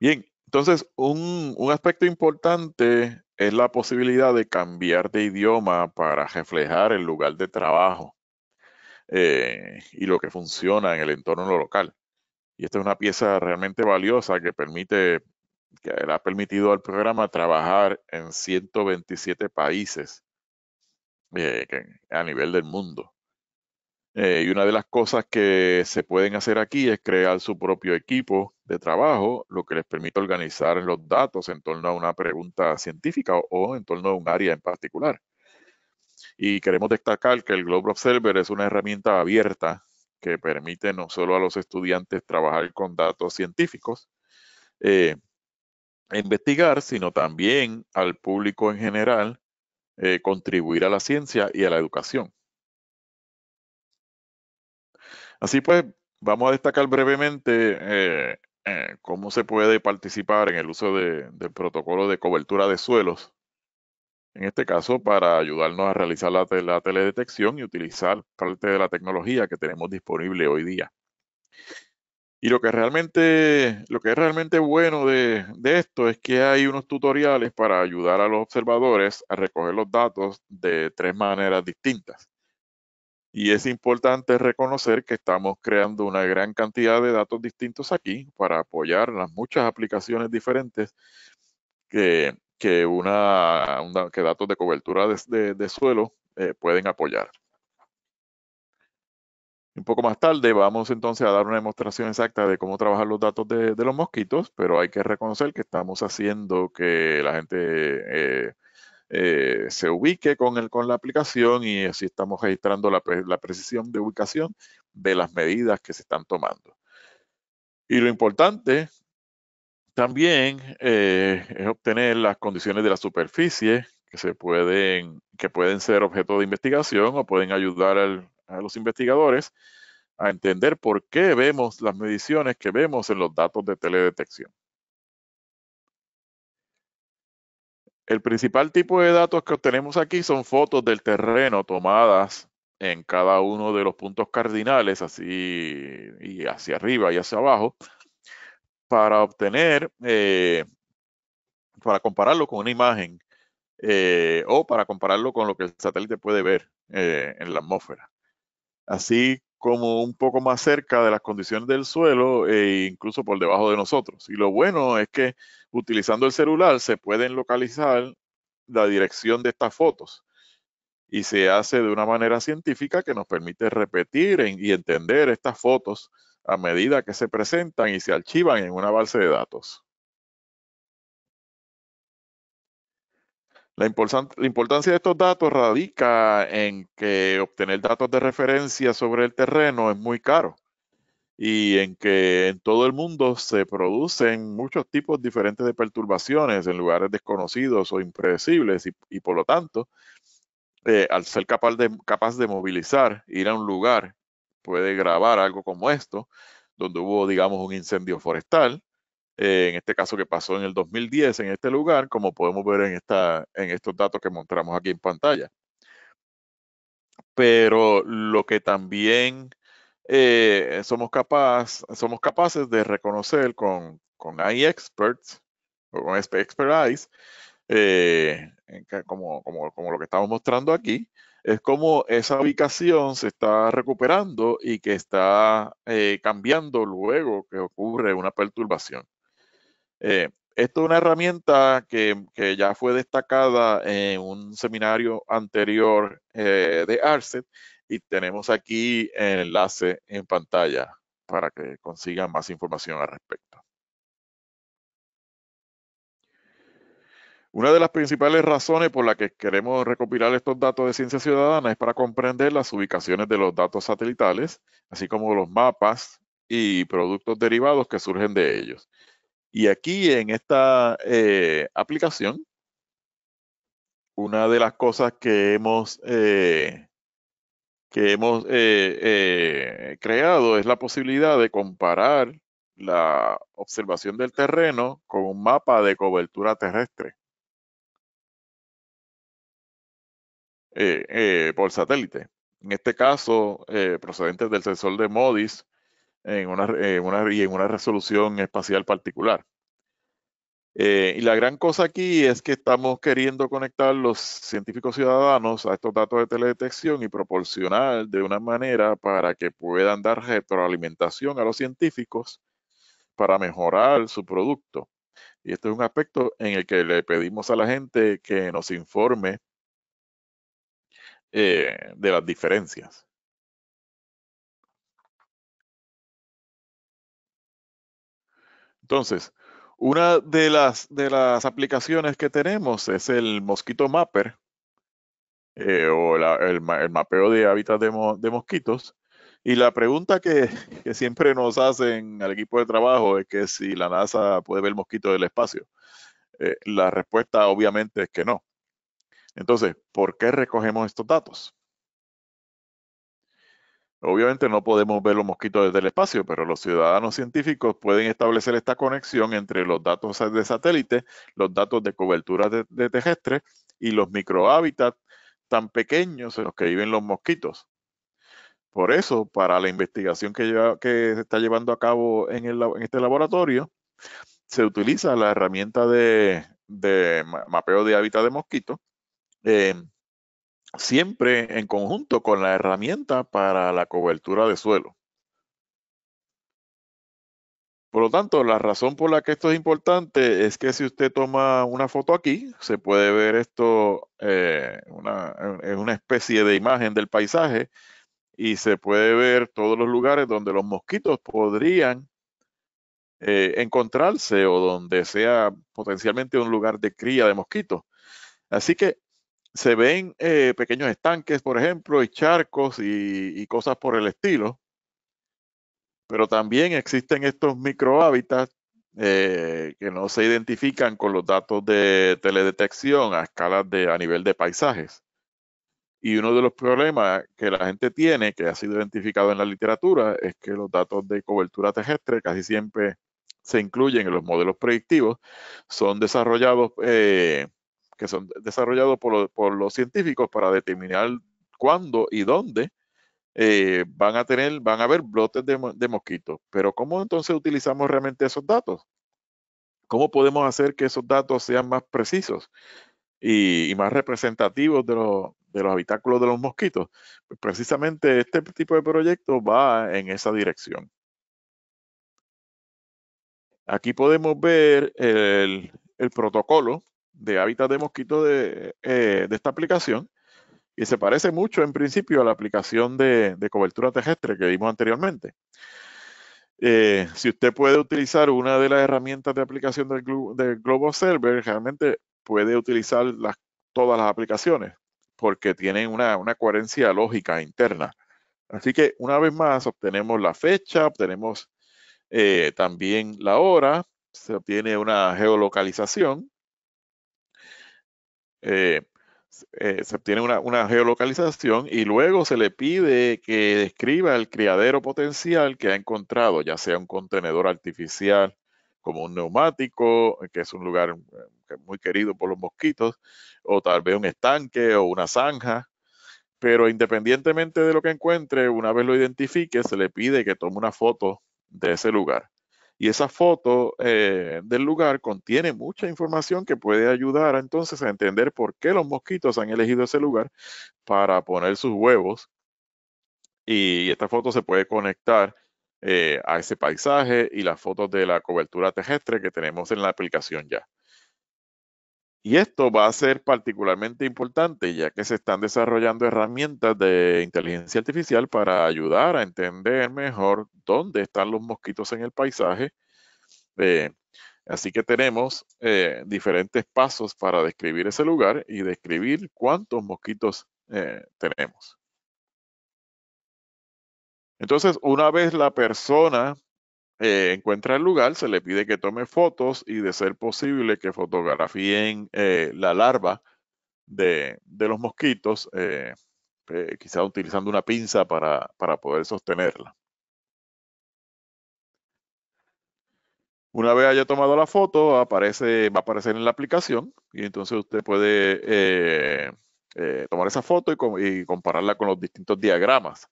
Bien, entonces, un, aspecto importante es la posibilidad de cambiar de idioma para reflejar el lugar de trabajo. Eh, y lo que funciona en el entorno local. Y esta es una pieza realmente valiosa que permite, que ha permitido al programa trabajar en 127 países eh, a nivel del mundo. Eh, y una de las cosas que se pueden hacer aquí es crear su propio equipo de trabajo, lo que les permite organizar los datos en torno a una pregunta científica o en torno a un área en particular. Y queremos destacar que el Globe Observer es una herramienta abierta que permite no solo a los estudiantes trabajar con datos científicos, eh, e investigar, sino también al público en general eh, contribuir a la ciencia y a la educación. Así pues, vamos a destacar brevemente eh, cómo se puede participar en el uso del protocolo de cobertura de suelos en este caso para ayudarnos a realizar la, teledetección y utilizar parte de la tecnología que tenemos disponible hoy día. Y lo que realmente, lo que es realmente bueno de esto es que hay unos tutoriales para ayudar a los observadores a recoger los datos de tres maneras distintas. Y es importante reconocer que estamos creando una gran cantidad de datos distintos aquí para apoyar las muchas aplicaciones diferentes que que, una, que datos de cobertura de, suelo eh, pueden apoyar. Un poco más tarde vamos entonces a dar una demostración exacta de cómo trabajar los datos de, los mosquitos, pero hay que reconocer que estamos haciendo que la gente eh, eh, se ubique con, el, con la aplicación y así estamos registrando la, la precisión de ubicación de las medidas que se están tomando. Y lo importante también eh, es obtener las condiciones de la superficie que, se pueden, que pueden ser objeto de investigación o pueden ayudar a los investigadores a entender por qué vemos las mediciones que vemos en los datos de teledetección. El principal tipo de datos que obtenemos aquí son fotos del terreno tomadas en cada uno de los puntos cardinales, así y hacia arriba y hacia abajo, para obtener, eh, para compararlo con una imagen eh, o para compararlo con lo que el satélite puede ver eh, en la atmósfera. Así como un poco más cerca de las condiciones del suelo e incluso por debajo de nosotros. Y lo bueno es que utilizando el celular se pueden localizar la dirección de estas fotos y se hace de una manera científica que nos permite repetir y entender estas fotos a medida que se presentan y se archivan en una base de datos. La, importancia de estos datos radica en que obtener datos de referencia sobre el terreno es muy caro y en que en todo el mundo se producen muchos tipos diferentes de perturbaciones en lugares desconocidos o impredecibles y, por lo tanto, eh, al ser capaz de movilizar, ir a un lugar puede grabar algo como esto, donde hubo, digamos, un incendio forestal, eh, en este caso que pasó en el 2010 en este lugar, como podemos ver en, esta, en estos datos que mostramos aquí en pantalla. Pero lo que también eh, somos, capaz, somos capaces de reconocer con, con iExperts o con Expertise, eh, como, como, como lo que estamos mostrando aquí, es como esa ubicación se está recuperando y que está eh, cambiando luego que ocurre una perturbación. Eh, esto es una herramienta que, ya fue destacada en un seminario anterior eh, de ARCET y tenemos aquí el enlace en pantalla para que consigan más información al respecto. Una de las principales razones por las que queremos recopilar estos datos de ciencia ciudadana es para comprender las ubicaciones de los datos satelitales, así como los mapas y productos derivados que surgen de ellos. Y aquí en esta eh, aplicación, una de las cosas que hemos, eh, que hemos eh, creado es la posibilidad de comparar la observación del terreno con un mapa de cobertura terrestre. Eh, eh, por satélite. En este caso, eh, procedentes del sensor de MODIS en una, y en una resolución espacial particular. y la gran cosa aquí es que estamos queriendo conectar los científicos ciudadanos a estos datos de teledetección y proporcionar de una manera para que puedan dar retroalimentación a los científicos para mejorar su producto. Y este es un aspecto en el que le pedimos a la gente que nos informe eh, de las diferencias. Entonces, una de las, de las aplicaciones que tenemos es el Mosquito Mapper, eh, o el, mapeo de hábitat de, mosquitos. Y la pregunta que, siempre nos hacen al equipo de trabajo es que si la NASA puede ver mosquitos del espacio. Eh, la respuesta obviamente es que no. Entonces, ¿por qué recogemos estos datos? Obviamente no podemos ver los mosquitos desde el espacio, pero los ciudadanos científicos pueden establecer esta conexión entre los datos de satélite, los datos de cobertura de, terrestres y los microhábitats tan pequeños en los que viven los mosquitos. Por eso, para la investigación que, se está llevando a cabo en, este laboratorio, se utiliza la herramienta de, de mapeo de hábitat de mosquitos Em, siempre en conjunto con la herramienta para la cobertura de suelo. Por lo tanto, la razón por la que esto es importante es que si usted toma una foto aquí, se puede ver esto eh, una, en una especie de imagen del paisaje y se puede ver todos los lugares donde los mosquitos podrían eh, encontrarse o donde sea potencialmente un lugar de cría de mosquitos. Así que se ven eh, pequeños estanques, por ejemplo, y charcos y, cosas por el estilo. Pero también existen estos microhábitats hábitats eh, que no se identifican con los datos de teledetección a escalas de a nivel de paisajes. Y uno de los problemas que la gente tiene, que ha sido identificado en la literatura, es que los datos de cobertura terrestre casi siempre se incluyen en los modelos predictivos, son desarrollados eh, que son desarrollados por, los científicos para determinar cuándo y dónde eh, van a tener, van a haber brotes de, mosquitos. Pero ¿cómo entonces utilizamos realmente esos datos? ¿Cómo podemos hacer que esos datos sean más precisos y, más representativos de, los habitáculos de los mosquitos? Pues precisamente este tipo de proyecto va en esa dirección. Aquí podemos ver el protocolo de hábitat de mosquito eh, de, esta aplicación y se parece mucho en principio a la aplicación de, cobertura terrestre que vimos anteriormente. Eh, si usted puede utilizar una de las herramientas de aplicación del, del Globo Server realmente puede utilizar las, todas las aplicaciones porque tienen una, una coherencia lógica interna. Así que una vez más obtenemos la fecha, obtenemos eh, también la hora, se obtiene una geolocalización eh, eh, se obtiene una, geolocalización y luego se le pide que describa el criadero potencial que ha encontrado, ya sea un contenedor artificial como un neumático, eh, que es un lugar muy querido por los mosquitos, o tal vez un estanque o una zanja. Pero independientemente de lo que encuentre, una vez lo identifique, se le pide que tome una foto de ese lugar. Y esa foto eh, del lugar contiene mucha información que puede ayudar entonces a entender por qué los mosquitos han elegido ese lugar para poner sus huevos. Y esta foto se puede conectar eh, a ese paisaje y las fotos de la cobertura terrestre que tenemos en la aplicación ya. Y esto va a ser particularmente importante ya que se están desarrollando herramientas de inteligencia artificial para ayudar a entender mejor dónde están los mosquitos en el paisaje. Eh, así que tenemos eh, diferentes pasos para describir ese lugar y describir cuántos mosquitos eh, tenemos. Entonces, una vez la persona eh, encuentra el lugar, se le pide que tome fotos y de ser posible que fotografíen eh, la larva de, los mosquitos, quizás eh, quizá utilizando una pinza para, poder sostenerla. Una vez haya tomado la foto, aparece, va a aparecer en la aplicación y entonces usted puede tomar esa foto y, compararla con los distintos diagramas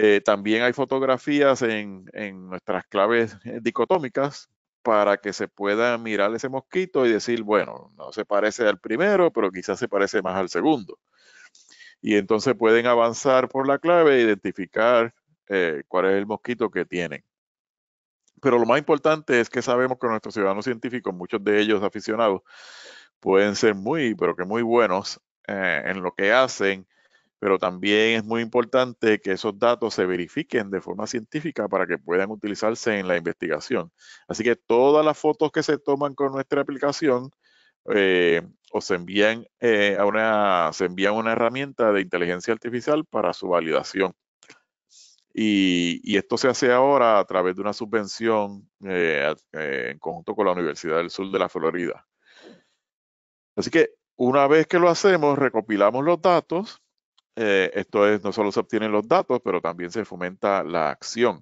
eh, también hay fotografías en, nuestras claves eh, dicotómicas para que se pueda mirar ese mosquito y decir, bueno, no se parece al primero, pero quizás se parece más al segundo. Y entonces pueden avanzar por la clave e identificar eh, cuál es el mosquito que tienen. Pero lo más importante es que sabemos que nuestros ciudadanos científicos, muchos de ellos aficionados, pueden ser muy, pero que muy buenos en lo que hacen pero también es muy importante que esos datos se verifiquen de forma científica para que puedan utilizarse en la investigación. Así que todas las fotos que se toman con nuestra aplicación eh, o se envían eh, a una, se envían una herramienta de inteligencia artificial para su validación. Y, esto se hace ahora a través de una subvención eh, en conjunto con la Universidad del Sur de la Florida. Así que una vez que lo hacemos, recopilamos los datos eh, esto es, no solo se obtienen los datos, pero también se fomenta la acción.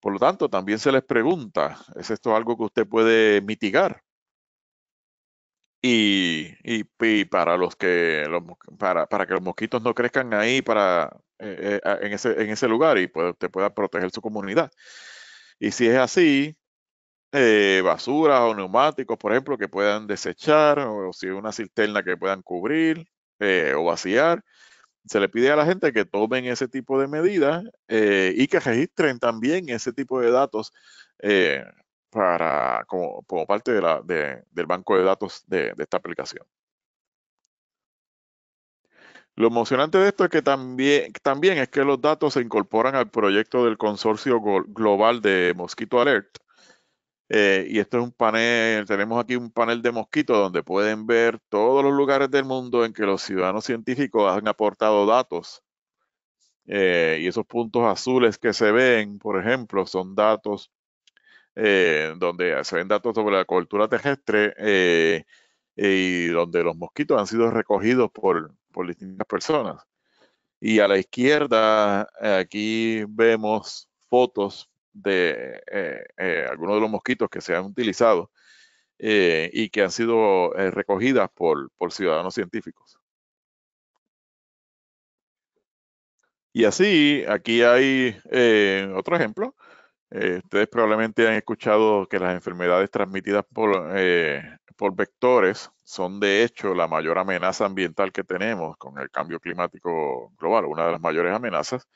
Por lo tanto, también se les pregunta, ¿es esto algo que usted puede mitigar? Y, para los que los, para, para, que los mosquitos no crezcan ahí para eh, eh, en, ese, en ese lugar y usted pueda proteger su comunidad. Y si es así, eh, basuras o neumáticos, por ejemplo, que puedan desechar, o, si si una cisterna que puedan cubrir o vaciar, se le pide a la gente que tomen ese tipo de medidas eh, y que registren también ese tipo de datos eh, para, como, parte del banco de datos de, esta aplicación. Lo emocionante de esto es que también, también es que los datos se incorporan al proyecto del Consorcio Global de Mosquito Alert, eh, y esto es un panel, tenemos aquí un panel de mosquitos donde pueden ver todos los lugares del mundo en que los ciudadanos científicos han aportado datos. Eh, y esos puntos azules que se ven, por ejemplo, son datos eh, donde se ven datos sobre la cobertura terrestre y donde los mosquitos han sido recogidos por, por distintas personas. Y a la izquierda, aquí vemos fotos de eh, eh, algunos de los mosquitos que se han utilizado eh, y que han sido recogidas por, por, ciudadanos científicos. Y así, aquí hay otro ejemplo. ustedes probablemente han escuchado que las enfermedades transmitidas por, por vectores son de hecho la mayor amenaza ambiental que tenemos con el cambio climático global, una de las mayores amenazas.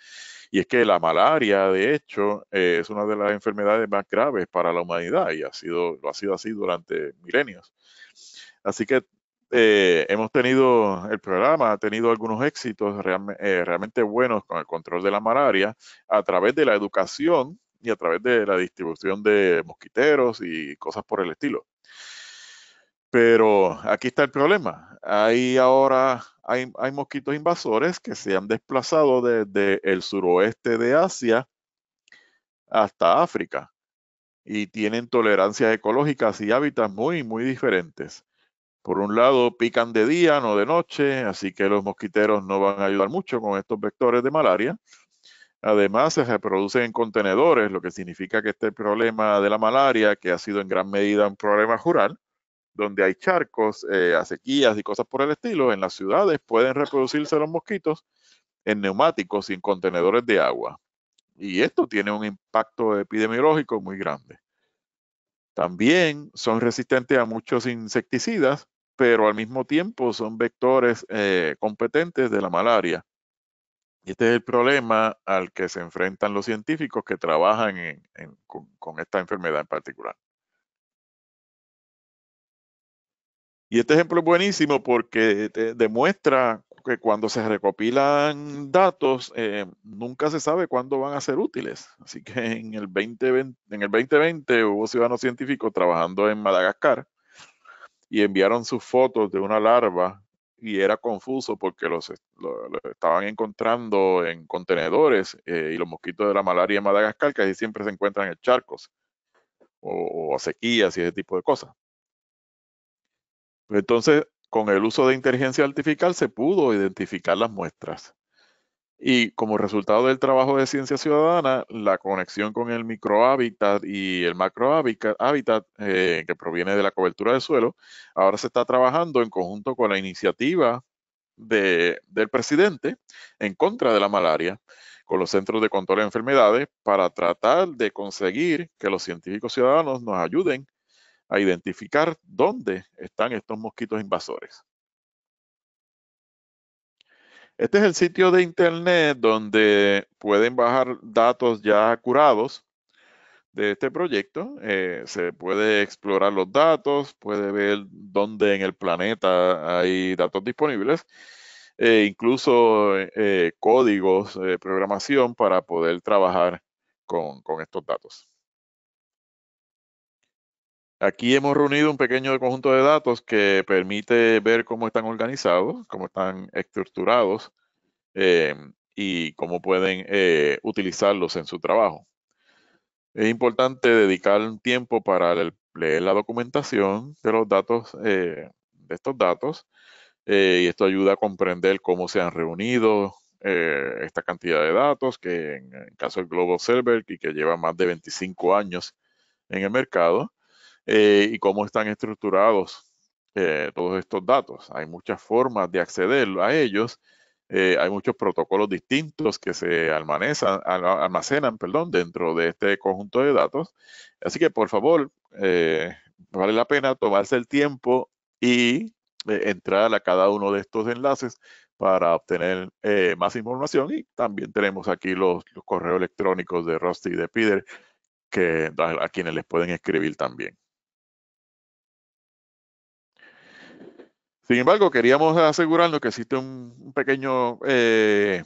Y es que la malaria, de hecho, eh, es una de las enfermedades más graves para la humanidad y ha sido, lo ha sido así durante milenios. Así que eh, hemos tenido, el programa ha tenido algunos éxitos eh, realmente buenos con el control de la malaria a través de la educación y a través de la distribución de mosquiteros y cosas por el estilo. Pero aquí está el problema. Hay ahora hay, hay mosquitos invasores que se han desplazado desde el suroeste de Asia hasta África y tienen tolerancias ecológicas y hábitats muy, muy diferentes. Por un lado, pican de día, no de noche, así que los mosquiteros no van a ayudar mucho con estos vectores de malaria. Además, se reproducen en contenedores, lo que significa que este problema de la malaria, que ha sido en gran medida un problema rural, donde hay charcos, eh, acequias y cosas por el estilo, en las ciudades pueden reproducirse los mosquitos en neumáticos y en contenedores de agua. Y esto tiene un impacto epidemiológico muy grande. También son resistentes a muchos insecticidas, pero al mismo tiempo son vectores eh, competentes de la malaria. Y este es el problema al que se enfrentan los científicos que trabajan con esta enfermedad en particular. Y este ejemplo es buenísimo porque demuestra que cuando se recopilan datos, eh, nunca se sabe cuándo van a ser útiles. Así que en el, 2020, hubo ciudadanos científicos trabajando en Madagascar y enviaron sus fotos de una larva y era confuso porque los, estaban encontrando en contenedores eh, y los mosquitos de la malaria en Madagascar casi siempre se encuentran en charcos o, o sequías y ese tipo de cosas. Entonces, con el uso de inteligencia artificial se pudo identificar las muestras. Y como resultado del trabajo de ciencia ciudadana, la conexión con el microhábitat y el macrohábitat hábitat, eh, que proviene de la cobertura del suelo, ahora se está trabajando en conjunto con la iniciativa del presidente en contra de la malaria con los centros de control de enfermedades para tratar de conseguir que los científicos ciudadanos nos ayuden a identificar dónde están estos mosquitos invasores. Este es el sitio de internet donde pueden bajar datos ya curados de este proyecto. Eh, se puede explorar los datos, puede ver dónde en el planeta hay datos disponibles, e eh, incluso códigos de programación para poder trabajar con estos datos. Aquí hemos reunido un pequeño conjunto de datos que permite ver cómo están organizados, cómo están estructurados eh, y cómo pueden eh, utilizarlos en su trabajo. Es importante dedicar un tiempo para leer la documentación de los datos, eh, de estos datos, y esto ayuda a comprender cómo se han reunido, esta cantidad de datos, que en el caso del Global Server, que lleva más de 25 años en el mercado, eh, y cómo están estructurados eh, todos estos datos. Hay muchas formas de acceder a ellos. Eh, hay muchos protocolos distintos que se almacenan, perdón, dentro de este conjunto de datos. Así que, por favor, vale la pena tomarse el tiempo y entrar a cada uno de estos enlaces para obtener más información. Y también tenemos aquí los, correos electrónicos de Rusty y de Peter, a quienes les pueden escribir también. Sin embargo, queríamos asegurarnos que existe un, pequeño eh,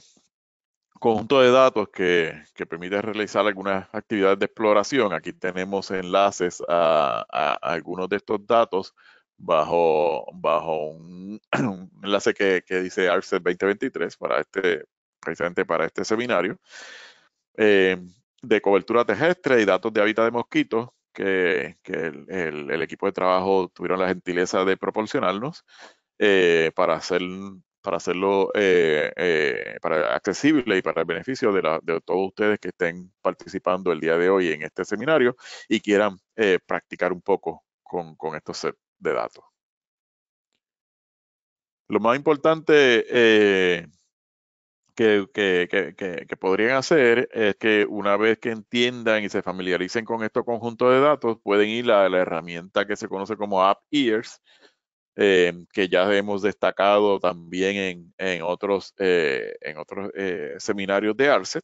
conjunto de datos que, permite realizar algunas actividades de exploración. Aquí tenemos enlaces a, algunos de estos datos bajo, bajo un, enlace que, dice ARCET 2023 para este, precisamente para este seminario. Eh, de cobertura terrestre y datos de hábitat de mosquitos que, el, equipo de trabajo tuvieron la gentileza de proporcionarnos eh, para, hacer, para hacerlo eh, eh, para accesible y para el beneficio de, todos ustedes que estén participando el día de hoy en este seminario y quieran practicar un poco con, con estos sets de datos. Lo más importante que, podrían hacer es que una vez que entiendan y se familiaricen con estos conjunto de datos, pueden ir a la herramienta que se conoce como App Ears, eh, que ya hemos destacado también en, otros, en otros eh, eh, seminarios de ARCET.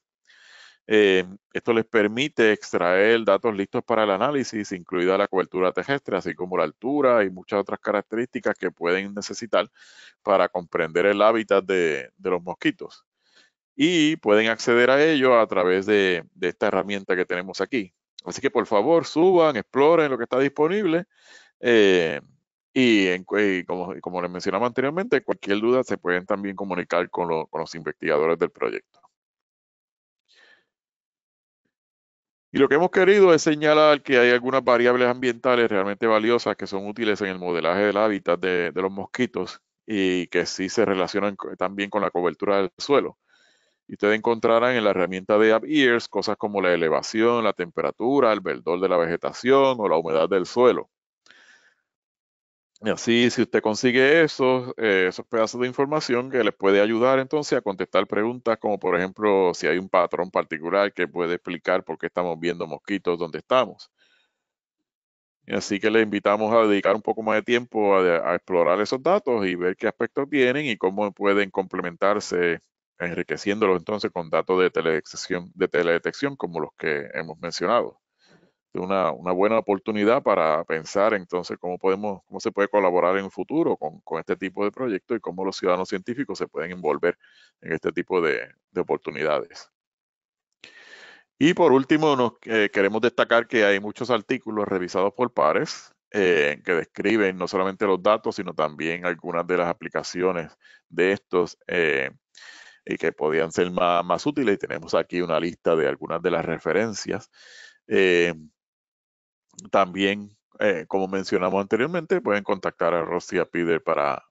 esto les permite extraer datos listos para el análisis, incluida la cobertura terrestre, así como la altura y muchas otras características que pueden necesitar para comprender el hábitat de los mosquitos y pueden acceder a ello a través de, esta herramienta que tenemos aquí. Así que por favor suban, exploren lo que está disponible eh, y, como, les mencionaba anteriormente, cualquier duda se pueden también comunicar con, los investigadores del proyecto. Y lo que hemos querido es señalar que hay algunas variables ambientales realmente valiosas que son útiles en el modelaje del hábitat de, de los mosquitos y que sí se relacionan también con la cobertura del suelo. Y ustedes encontrarán en la herramienta de Ears cosas como la elevación, la temperatura, el verdor de la vegetación o la humedad del suelo. Y así, si usted consigue esos, eh, esos pedazos de información que les puede ayudar entonces a contestar preguntas como, por ejemplo, si hay un patrón particular que puede explicar por qué estamos viendo mosquitos donde estamos. Y así que le invitamos a dedicar un poco más de tiempo a, a explorar esos datos y ver qué aspectos tienen y cómo pueden complementarse enriqueciéndolos entonces con datos de teledetección, de teledetección como los que hemos mencionado. Una, una, buena oportunidad para pensar entonces cómo podemos, cómo se puede colaborar en el futuro con, este tipo de proyectos y cómo los ciudadanos científicos se pueden envolver en este tipo de, oportunidades. Y por último, eh, queremos destacar que hay muchos artículos revisados por pares eh, que describen no solamente los datos, sino también algunas de las aplicaciones de estos eh, y que podían ser más, útiles. Y tenemos aquí una lista de algunas de las referencias. Eh, también, eh, como mencionamos anteriormente, pueden contactar a Rossi a Peter para,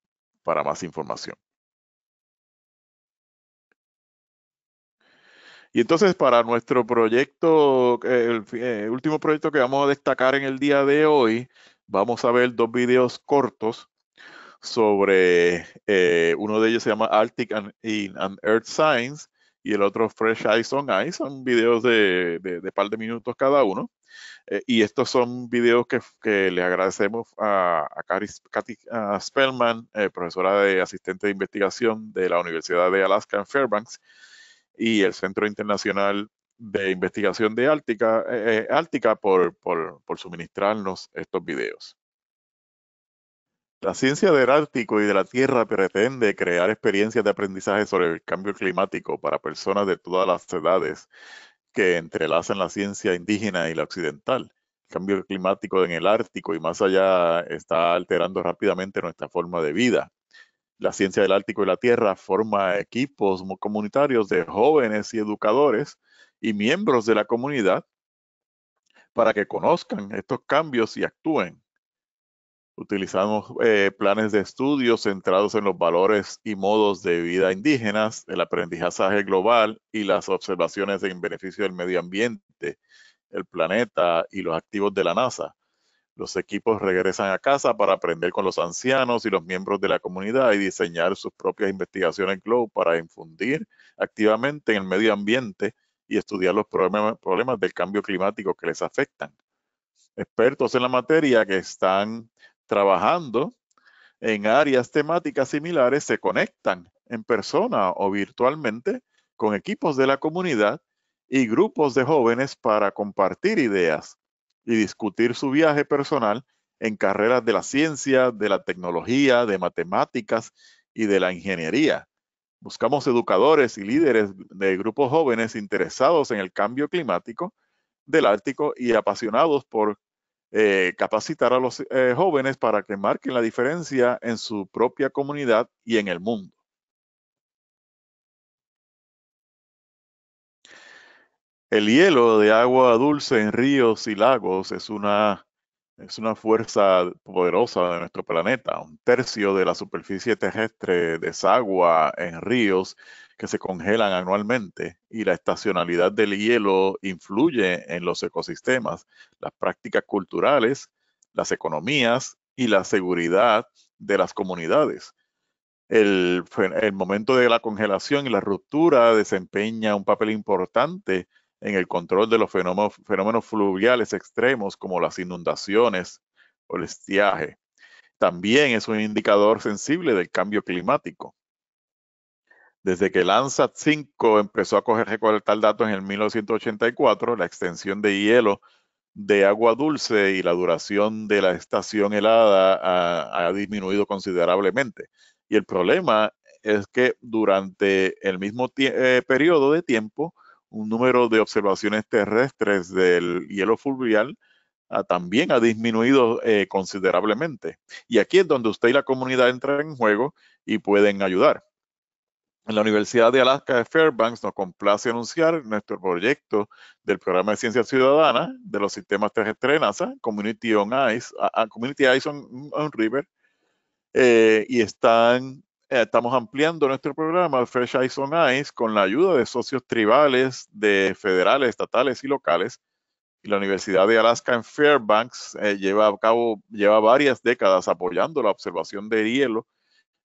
más información. Y entonces para nuestro proyecto, el último proyecto que vamos a destacar en el día de hoy, vamos a ver dos videos cortos sobre, eh, uno de ellos se llama Arctic and, Earth Science y el otro Fresh Eyes on Ice, son videos de, de, par de minutos cada uno. Eh, y estos son videos que, le agradecemos a, a Kathy Spellman, eh, profesora de asistente de investigación de la Universidad de Alaska en Fairbanks y el Centro Internacional de Investigación de Ártica, Ártica por, por suministrarnos estos videos. La ciencia del Ártico y de la Tierra pretende crear experiencias de aprendizaje sobre el cambio climático para personas de todas las edades que entrelazan la ciencia indígena y la occidental. El cambio climático en el Ártico y más allá está alterando rápidamente nuestra forma de vida. La ciencia del Ártico y la Tierra forma equipos comunitarios de jóvenes y educadores y miembros de la comunidad para que conozcan estos cambios y actúen Utilizamos eh, planes de estudio centrados en los valores y modos de vida indígenas, el aprendizaje global y las observaciones en beneficio del medio ambiente, el planeta y los activos de la NASA. Los equipos regresan a casa para aprender con los ancianos y los miembros de la comunidad y diseñar sus propias investigaciones GLOW para infundir activamente en el medio ambiente y estudiar los problemas, problemas del cambio climático que les afectan expertos en la materia que están trabajando en áreas temáticas similares se conectan en persona o virtualmente con equipos de la comunidad y grupos de jóvenes para compartir ideas y discutir su viaje personal en carreras de la ciencia, de la tecnología, de matemáticas y de la ingeniería. Buscamos educadores y líderes de grupos jóvenes interesados en el cambio climático del Ártico y apasionados por eh, capacitar a los eh, jóvenes para que marquen la diferencia en su propia comunidad y en el mundo. El hielo de agua dulce en ríos y lagos es una, es una fuerza poderosa de nuestro planeta. Un tercio de la superficie terrestre desagua en ríos que se congelan anualmente y la estacionalidad del hielo influye en los ecosistemas, las prácticas culturales, las economías y la seguridad de las comunidades. El, momento de la congelación y la ruptura desempeña un papel importante en el control de los fenómenos, fenómenos fluviales extremos como las inundaciones o el estiaje. También es un indicador sensible del cambio climático. Desde que Landsat 5 empezó a coger, recolectar datos en el 1984, la extensión de hielo de agua dulce y la duración de la estación helada ha, disminuido considerablemente. Y el problema es que durante el mismo eh, periodo de tiempo, un número de observaciones terrestres del hielo fluvial ah, también ha disminuido eh, considerablemente. Y aquí es donde usted y la comunidad entran en juego y pueden ayudar. En la Universidad de Alaska de Fairbanks nos complace anunciar nuestro proyecto del programa de ciencia ciudadana de los sistemas terrestres de NASA, Community Eyes Ice, a, ah, ah, Community Ice on, River, eh, y están, eh, estamos ampliando nuestro programa Fresh Ice on Ice con la ayuda de socios tribales, de federales, estatales y locales. Y la Universidad de Alaska en Fairbanks eh, lleva a cabo lleva varias décadas apoyando la observación de hielo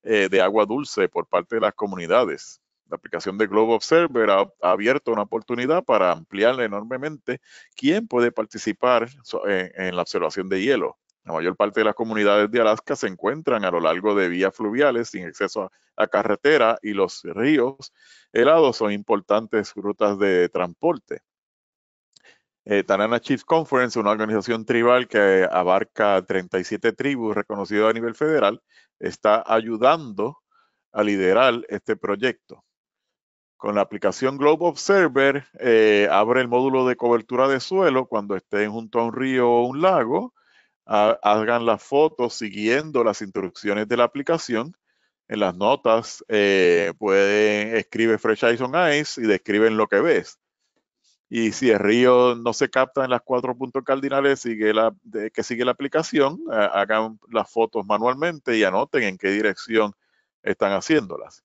eh, de agua dulce por parte de las comunidades. La aplicación de Globe Observer ha, abierto una oportunidad para ampliar enormemente quién puede participar en la observación de hielo. La mayor parte de las comunidades de Alaska se encuentran a lo largo de vías fluviales sin acceso a, carretera y los ríos helados son importantes rutas de transporte. Eh, Tanana Chiefs Conference, una organización tribal que abarca 37 tribus reconocidas a nivel federal, está ayudando a liderar este proyecto. Con la aplicación Globe Observer, eh, abre el módulo de cobertura de suelo cuando estén junto a un río o un lago. hagan las fotos siguiendo las instrucciones de la aplicación. En las notas, eh, pueden escribe Fresh Eyes on Ice y describen lo que ves y si el río no se capta en las cuatro puntos cardinales sigue la, que sigue la aplicación, eh, hagan las fotos manualmente y anoten en qué dirección están haciéndolas.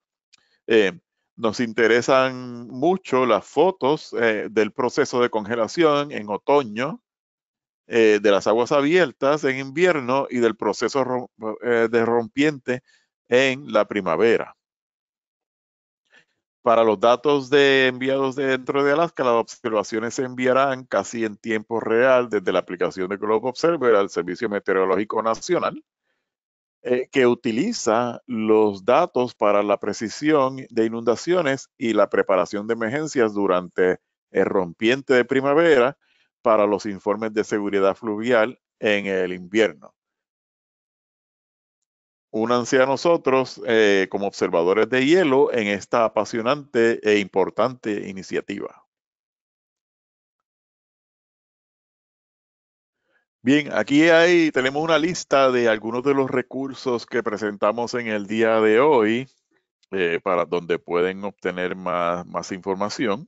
Eh, nos interesan mucho las fotos eh, del proceso de congelación en otoño, de las aguas abiertas en invierno y del proceso de rompiente en la primavera. Para los datos de enviados dentro de Alaska, las observaciones se enviarán casi en tiempo real desde la aplicación de Globe Observer al Servicio Meteorológico Nacional, eh, que utiliza los datos para la precisión de inundaciones y la preparación de emergencias durante el rompiente de primavera para los informes de seguridad fluvial en el invierno. Únanse a nosotros eh, como observadores de hielo en esta apasionante e importante iniciativa. Bien, aquí hay, tenemos una lista de algunos de los recursos que presentamos en el día de hoy, eh, para donde pueden obtener más, más información.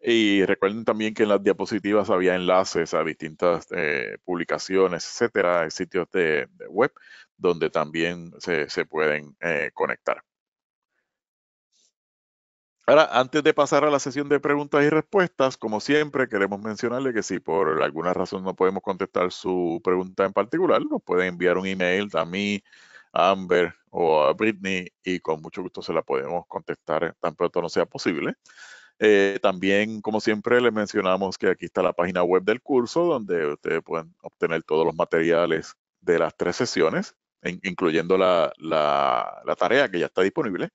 Y recuerden también que en las diapositivas había enlaces a distintas eh, publicaciones, etcétera, sitios de, web donde también se, pueden eh, conectar. Ahora, antes de pasar a la sesión de preguntas y respuestas, como siempre, queremos mencionarle que si por alguna razón no podemos contestar su pregunta en particular, nos pueden enviar un email a mí, a Amber o a Britney y con mucho gusto se la podemos contestar tan pronto no sea posible. Eh, también, como siempre, les mencionamos que aquí está la página web del curso donde ustedes pueden obtener todos los materiales de las tres sesiones incluyendo la, tarea que ya está disponible.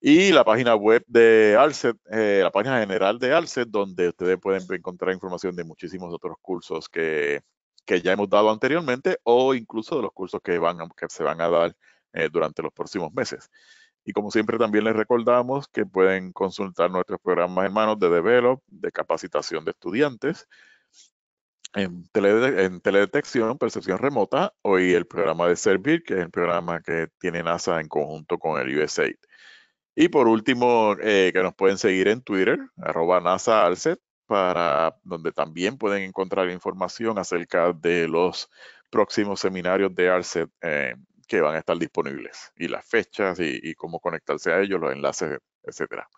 Y la página web de ALCET, eh, la página general de ALCET, donde ustedes pueden encontrar información de muchísimos otros cursos que, ya hemos dado anteriormente o incluso de los cursos que, van, se van a dar eh, durante los próximos meses. Y como siempre también les recordamos que pueden consultar nuestros programas hermanos de Develop, de capacitación de estudiantes, en, teledetección, percepción remota, hoy el programa de Servir, que es el programa que tiene NASA en conjunto con el USAID. Y por último, eh, que nos pueden seguir en Twitter, arroba NASA para donde también pueden encontrar información acerca de los próximos seminarios de ARCET eh, que van a estar disponibles y las fechas y, cómo conectarse a ellos, los enlaces, etcétera.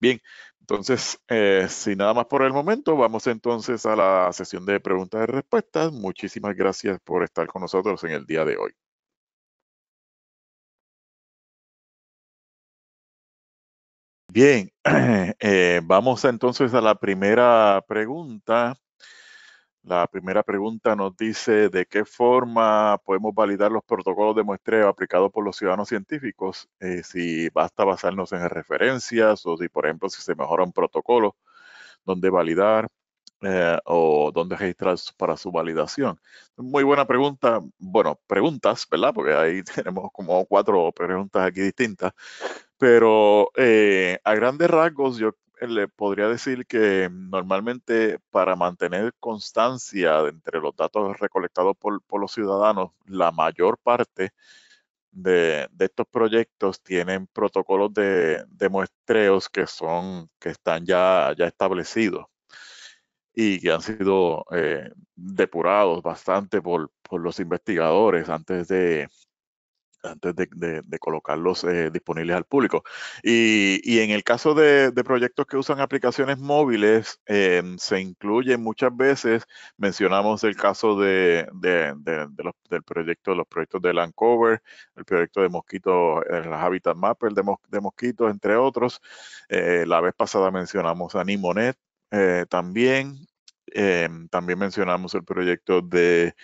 Bien, entonces, eh, sin nada más por el momento, vamos entonces a la sesión de preguntas y respuestas. Muchísimas gracias por estar con nosotros en el día de hoy. Bien, eh, vamos entonces a la primera pregunta la primera pregunta nos dice de qué forma podemos validar los protocolos de muestreo aplicados por los ciudadanos científicos, eh, si basta basarnos en referencias o si, por ejemplo, si se mejora un protocolo, dónde validar eh, o dónde registrar para su validación. Muy buena pregunta, bueno, preguntas, ¿verdad? Porque ahí tenemos como cuatro preguntas aquí distintas, pero eh, a grandes rasgos yo le podría decir que normalmente para mantener constancia entre los datos recolectados por, por los ciudadanos, la mayor parte de, de, estos proyectos tienen protocolos de, de muestreos que son que están ya, ya establecidos y que han sido eh, depurados bastante por, por, los investigadores antes de, antes de, colocarlos eh, disponibles al público. Y, en el caso de, proyectos que usan aplicaciones móviles, em, se incluyen muchas veces, mencionamos el caso de, los, del proyecto, los proyectos de Landcover, el proyecto de Mosquito, eh, las Habitat Mapper de, de Mosquitos, entre otros. Eh, la vez pasada mencionamos a Nimonet también. Em, también mencionamos el proyecto de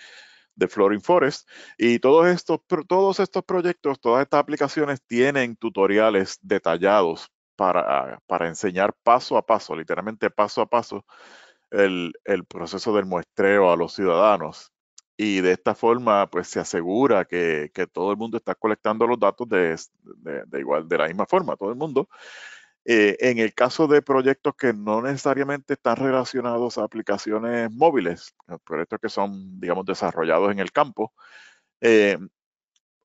de Flooring Forest. Y todos estos, todos estos proyectos, todas estas aplicaciones tienen tutoriales detallados para, para enseñar paso a paso, literalmente paso a paso, el, el, proceso del muestreo a los ciudadanos. Y de esta forma, pues se asegura que, que todo el mundo está colectando los datos de, de, de, igual, de la misma forma, todo el mundo. Eh, en el caso de proyectos que no necesariamente están relacionados a aplicaciones móviles, eh, proyectos que son, digamos, desarrollados en el campo, eh,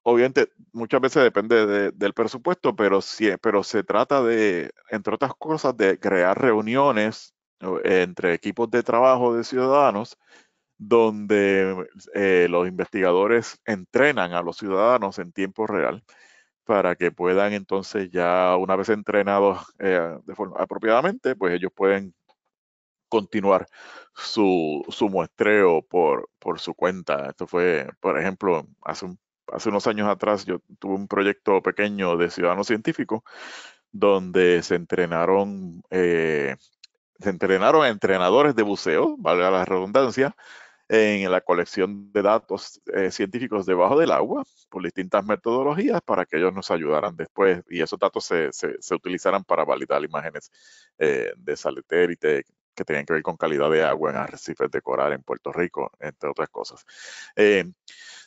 obviamente muchas veces depende del presupuesto, pero, si, pero se trata de, entre otras cosas, de crear reuniones entre equipos de trabajo de ciudadanos donde los investigadores entrenan a los ciudadanos en tiempo real para que puedan entonces ya una vez entrenados eh, de forma apropiadamente, pues ellos pueden continuar su, su muestreo por, por su cuenta. Esto fue, por ejemplo, hace, unos años atrás yo tuve un proyecto pequeño de ciudadano científico donde se entrenaron, eh, se entrenaron entrenadores de buceo, valga la redundancia, en la colección de datos eh, científicos debajo del agua por distintas metodologías para que ellos nos ayudaran después y esos datos se, se, utilizaran para validar imágenes eh, de satélite que tenían que ver con calidad de agua en arrecifes de coral en Puerto Rico, entre otras cosas. Eh,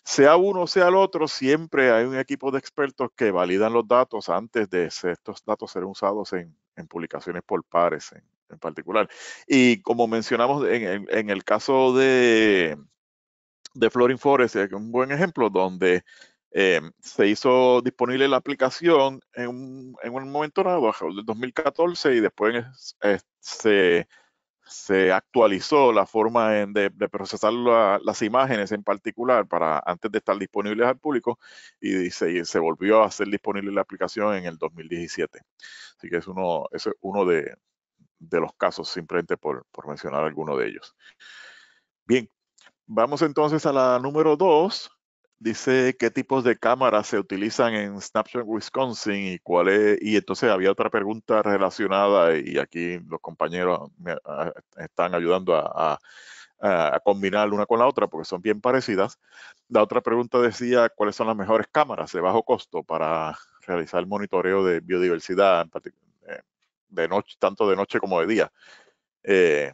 sea uno, o sea el otro, siempre hay un equipo de expertos que validan los datos antes de estos datos ser usados en, en publicaciones por pares, en, en particular. Y como mencionamos en, el caso de, de Florin Forest, es un buen ejemplo donde eh, se hizo disponible la aplicación en un, en un momento dado, del 2014, y después eh, se, se, actualizó la forma de, de, procesar las imágenes en particular para antes de estar disponibles al público, y se, se volvió a hacer disponible la aplicación en el 2017. Así que es uno, es uno de, de los casos, simplemente por, por mencionar alguno de ellos. Bien, vamos entonces a la número dos. Dice qué tipos de cámaras se utilizan en Snapshot Wisconsin y cuál es, y entonces había otra pregunta relacionada y aquí los compañeros me ah, están ayudando a, a, combinar una con la otra porque son bien parecidas. La otra pregunta decía cuáles son las mejores cámaras de bajo costo para realizar el monitoreo de biodiversidad, en particular? de noche, tanto de noche como de día, eh,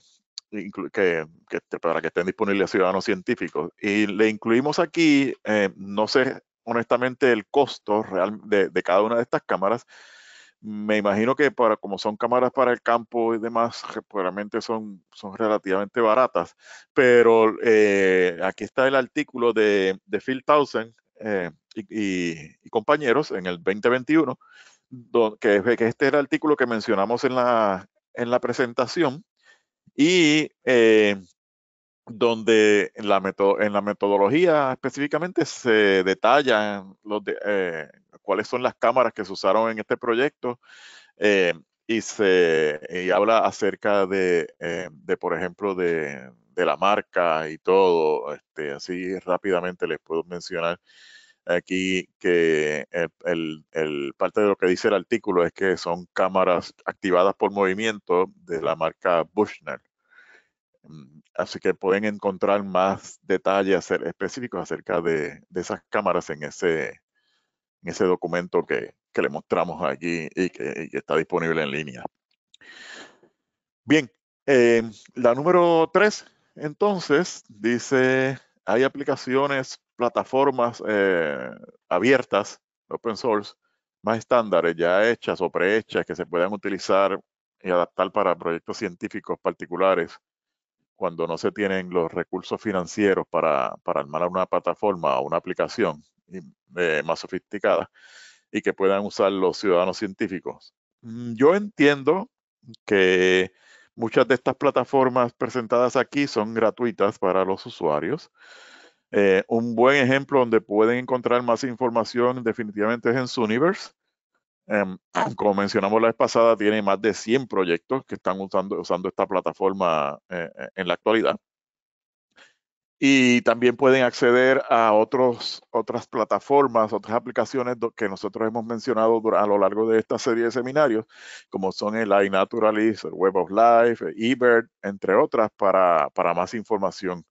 que, este, para que estén disponibles a ciudadanos científicos. Y le incluimos aquí, eh, no sé honestamente el costo real de, cada una de estas cámaras. Me imagino que para, como son cámaras para el campo y demás, realmente son, son relativamente baratas. Pero eh, aquí está el artículo de, de Phil Townsend y, compañeros en el 2021 que, que, este era el artículo que mencionamos en la, en la presentación, y eh, donde en la, en la metodología específicamente se detallan los eh, cuáles son las cámaras que se usaron en este proyecto eh, y se y habla acerca de, de por ejemplo, de, de, la marca y todo. Este, así rápidamente les puedo mencionar aquí que eh, el, parte de lo que dice el artículo es que son cámaras activadas por movimiento de la marca Bushner. Mm, así que pueden encontrar más detalles específicos acerca de, esas cámaras en ese, ese documento que, le mostramos aquí y que, está disponible en línea. Bien, eh, la número 3, entonces, dice, hay aplicaciones plataformas eh, abiertas, open source, más estándares ya hechas o prehechas que se puedan utilizar y adaptar para proyectos científicos particulares cuando no se tienen los recursos financieros para, para armar una plataforma o una aplicación eh, más sofisticada y que puedan usar los ciudadanos científicos. Mm, yo entiendo que muchas de estas plataformas presentadas aquí son gratuitas para los usuarios. Eh, un buen ejemplo donde pueden encontrar más información definitivamente es en Suniverse. Em, como mencionamos la vez pasada, tiene más de 100 proyectos que están usando, usando esta plataforma eh, eh, en la actualidad. Y también pueden acceder a otros, otras plataformas, otras aplicaciones que nosotros hemos mencionado a lo largo de esta serie de seminarios, como son el iNaturalist, el Web of Life, eBird, entre otras, para, para más información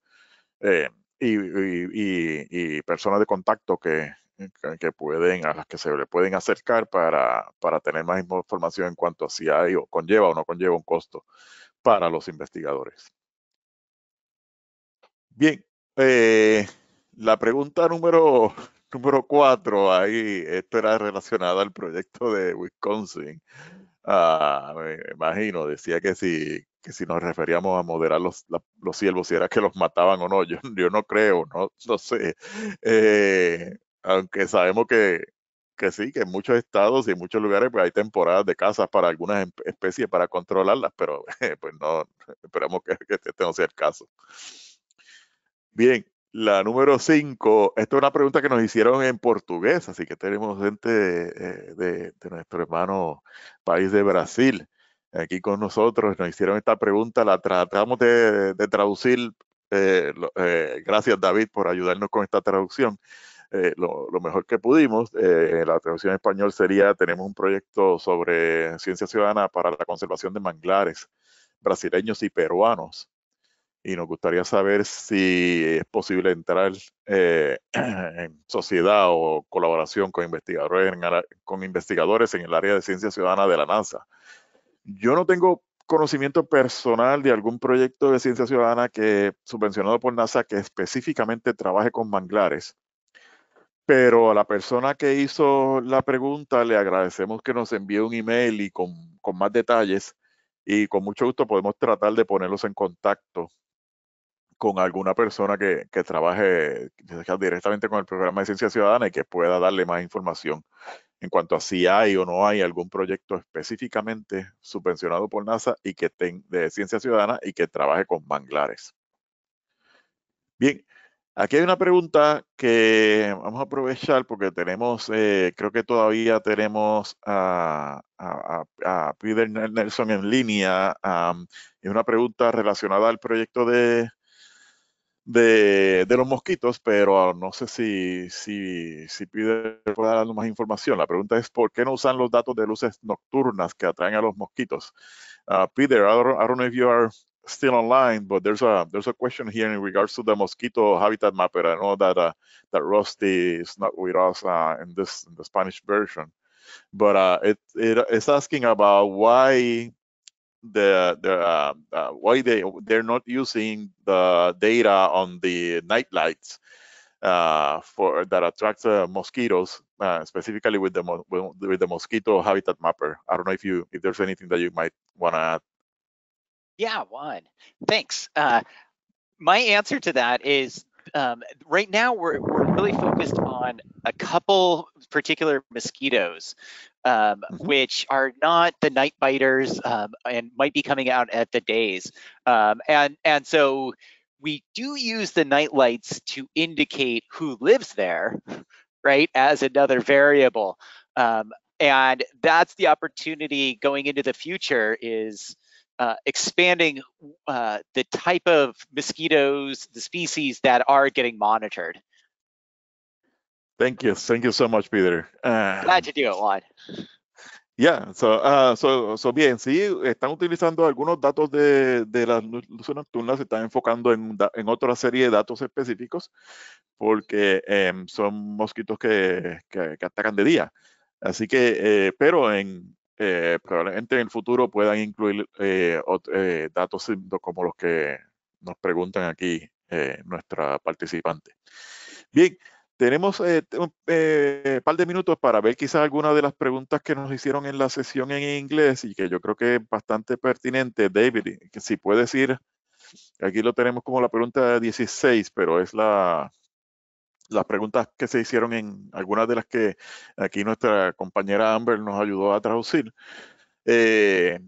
y, personas de contacto que, pueden, a las que se le pueden acercar para, para, tener más información en cuanto a si hay o conlleva o no conlleva un costo para los investigadores. Bien, eh, la pregunta número, número cuatro, ahí, esto era relacionada al proyecto de Wisconsin. Ah, me imagino, decía que si si nos referíamos a moderar los, ciervos, los si era que los mataban o no, yo, yo no creo, no, no sé. Eh, aunque sabemos que, sí, que en muchos estados y en muchos lugares pues, hay temporadas de casas para algunas em, especies para controlarlas, pero pues no, esperamos que, este, este no sea el caso. Bien, la número 5, esta es una pregunta que nos hicieron en portugués, así que tenemos gente eh, de nuestro hermano país de Brasil aquí con nosotros, nos hicieron esta pregunta, la tratamos de, traducir. Eh, eh, gracias David por ayudarnos con esta traducción. Eh, lo, mejor que pudimos, la traducción en español sería, tenemos un proyecto sobre ciencia ciudadana para la conservación de manglares brasileños y peruanos. Y nos gustaría saber si es posible entrar en sociedad o colaboración con investigadores, con investigadores en el área de ciencia ciudadana de la NASA yo no tengo conocimiento personal de algún proyecto de ciencia ciudadana que subvencionado por NASA que específicamente trabaje con manglares. Pero a la persona que hizo la pregunta le agradecemos que nos envíe un email y con, más detalles y con mucho gusto podemos tratar de ponerlos en contacto con alguna persona que, que, trabaje directamente con el programa de ciencia ciudadana y que pueda darle más información en cuanto a si hay o no hay algún proyecto específicamente subvencionado por NASA y que esté de ciencia ciudadana y que trabaje con manglares. Bien, aquí hay una pregunta que vamos a aprovechar porque tenemos, eh, creo que todavía tenemos a, Peter Nelson en línea. y es una pregunta relacionada al proyecto de, de, los mosquitos, pero ah, no sé si, si, pide puede darnos más información. La pregunta es, ¿por qué no usan los datos de luces nocturnas que atraen a los mosquitos? Uh, Peter, I don't, know if you are still online, but there's a there's a question here in regards to the mosquito habitat mapper. I know that uh, that Rusty is not with us uh, in this in the Spanish version, but uh, it, it is asking about why the the uh, uh, why they they're not using the data on the night lights uh, for that attracts uh, mosquitoes uh, specifically with the with the mosquito habitat mapper. I don't know if you if there's anything that you might want to add. Yeah, one Thanks. Uh, my answer to that is um, right now we're, we're really focused on a couple particular mosquitoes um, mm-hmm. which are not the night biters um, and might be coming out at the days. Um, and and so we do use the night lights to indicate who lives there, right, as another variable. Um, and that's the opportunity going into the future is uh, expanding uh, the type of mosquitoes, the species that are getting monitored. Thank you. Thank Peter. Ah. Glad to do it, Juan. Yeah, so, ah, so, so, bien, sí, están utilizando algunos datos de, de las luces nocturnas, se están enfocando en, en, otra serie de datos específicos, porque em, son mosquitos que, que, atacan de día. Así que, eh, pero en, eh, probablemente en el futuro puedan incluir eh, datos como los que nos preguntan aquí nuestra participante. Bien, tenemos eh, un eh, par de minutos para ver quizás algunas de las preguntas que nos hicieron en la sesión en inglés y que yo creo que es bastante pertinente. David, que si puedes ir, aquí lo tenemos como la pregunta 16, pero es la, las preguntas que se hicieron en algunas de las que aquí nuestra compañera Amber nos ayudó a traducir. Eh,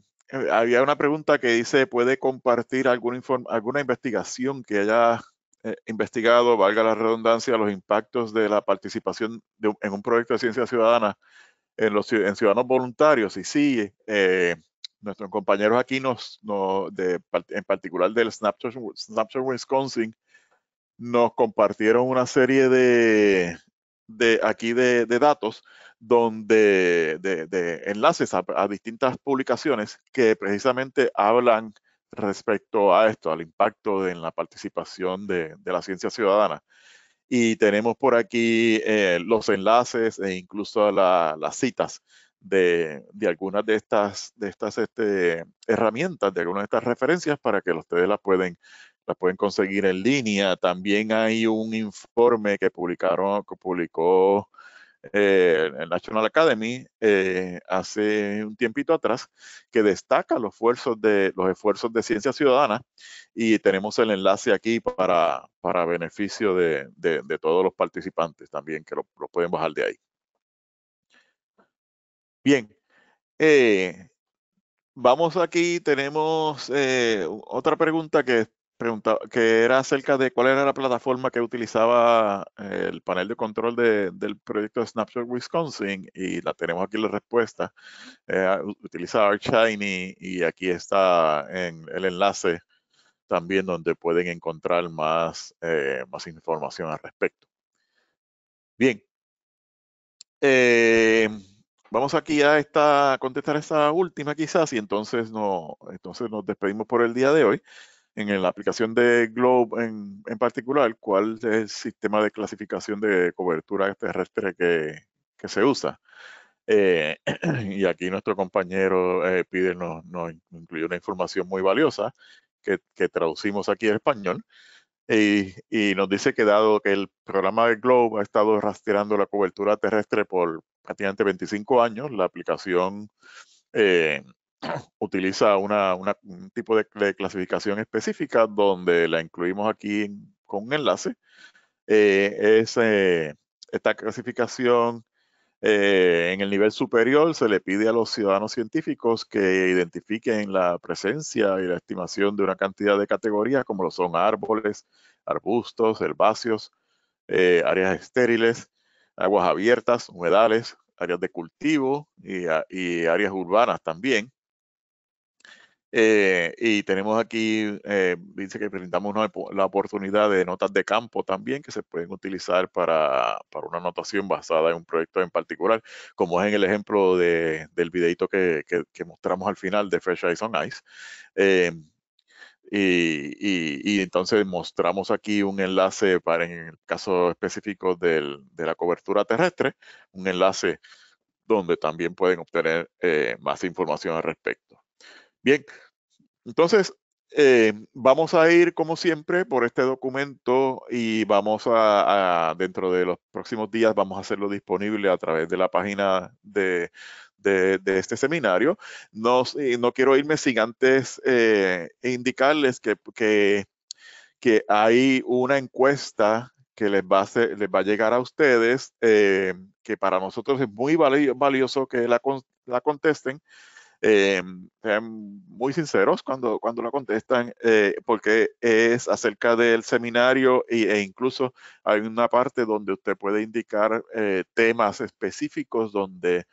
había una pregunta que dice, ¿puede compartir alguna, alguna investigación que haya eh, investigado, valga la redundancia, los impactos de la participación en un proyecto de ciencia ciudadana en, los, ciudadanos voluntarios. Y sí, eh, nuestros compañeros aquí, nos, en particular del Snapchat, Wisconsin, nos compartieron una serie de, de aquí de, datos donde de, enlaces a, distintas publicaciones que precisamente hablan respecto a esto, al impacto en la participación de, la ciencia ciudadana. Y tenemos por aquí eh, los enlaces e incluso las citas de, algunas de estas, de estas este, herramientas, de algunas de estas referencias para que ustedes las pueden, las pueden conseguir en línea. También hay un informe que publicaron, que publicó eh, la National Academy eh, hace un tiempito atrás que destaca los esfuerzos de, los esfuerzos de ciencia ciudadana y tenemos el enlace aquí para, beneficio de, todos los participantes también que lo, pueden bajar de ahí. Bien, eh, vamos aquí, tenemos otra pregunta que que era acerca de cuál era la plataforma que utilizaba eh, el panel de control de, del proyecto de Snapshot Wisconsin y la tenemos aquí la respuesta. Eh, utiliza y aquí está en el enlace también donde pueden encontrar más, eh, más información al respecto. Bien. Eh, vamos aquí a, esta, contestar esta última quizás y entonces, no, entonces nos despedimos por el día de hoy en la aplicación de Globe en, en, particular, cuál es el sistema de clasificación de cobertura terrestre que, que se usa. Eh, y aquí nuestro compañero eh, pide nos, nos, una información muy valiosa que, que traducimos aquí al español. Y, y, nos dice que dado que el programa de Globe ha estado rastreando la cobertura terrestre por prácticamente 25 años, la aplicación eh, utiliza un tipo de, clasificación específica donde la incluimos aquí con un enlace. Eh, es, esta clasificación eh, en el nivel superior se le pide a los ciudadanos científicos que identifiquen la presencia y la estimación de una cantidad de categorías como lo son árboles, arbustos, herbáceos, eh, áreas estériles, aguas abiertas, humedales, áreas de cultivo y áreas urbanas también. Eh, y tenemos aquí, eh, dice que presentamos la oportunidad de notas de campo también que se pueden utilizar para, una anotación basada en un proyecto en particular, como es en el ejemplo de, del videito que, mostramos al final de Fresh Eyes on Ice. Eh, y, entonces mostramos aquí un enlace para, en el caso específico de la cobertura terrestre, un enlace donde también pueden obtener más información al respecto. Bien, entonces eh, vamos a ir como siempre por este documento y vamos a, dentro de los próximos días vamos a hacerlo disponible a través de la página de, de, este seminario. No, eh, no quiero irme sin antes eh, indicarles que, que, que, hay una encuesta que les va a, les va a llegar a ustedes, que para nosotros es muy valioso que la, la contesten eh, sean muy sinceros cuando, cuando lo contestan, eh, porque es acerca del seminario e incluso hay una parte donde usted puede indicar eh, temas específicos donde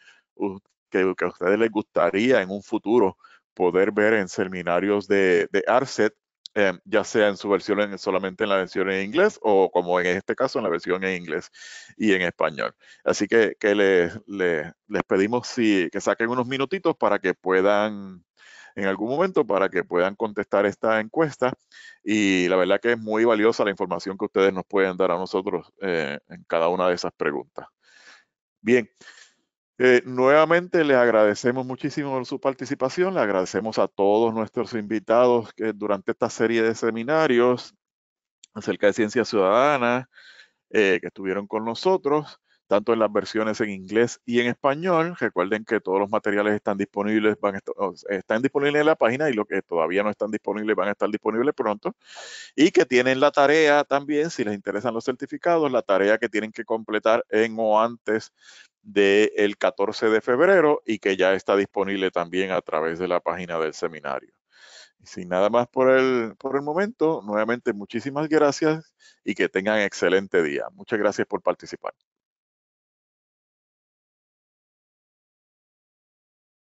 que, que, a ustedes les gustaría en un futuro poder ver en seminarios de, de ARCET eh, ya sea en su versión solamente en la versión en inglés o como en este caso en la versión en inglés y en español. Así que, les pedimos que saquen unos minutitos para que puedan en algún momento para que puedan contestar esta encuesta. Y la verdad que es muy valiosa la información que ustedes nos pueden dar a nosotros eh, en cada una de esas preguntas. Bien, eh, nuevamente les agradecemos muchísimo su participación, le agradecemos a todos nuestros invitados que eh, durante esta serie de seminarios acerca de ciencia ciudadana eh, que estuvieron con nosotros, tanto en las versiones en inglés y en español. Recuerden que todos los materiales están disponibles, van están disponibles en la página y los que todavía no están disponibles van a estar disponibles pronto. Y que tienen la tarea también, si les interesan los certificados, la tarea que tienen que completar en o antes del 14 de febrero y que ya está disponible también a través de la página del seminario. Sin nada más por el, por el momento, nuevamente muchísimas gracias y que tengan excelente día. Muchas gracias por participar.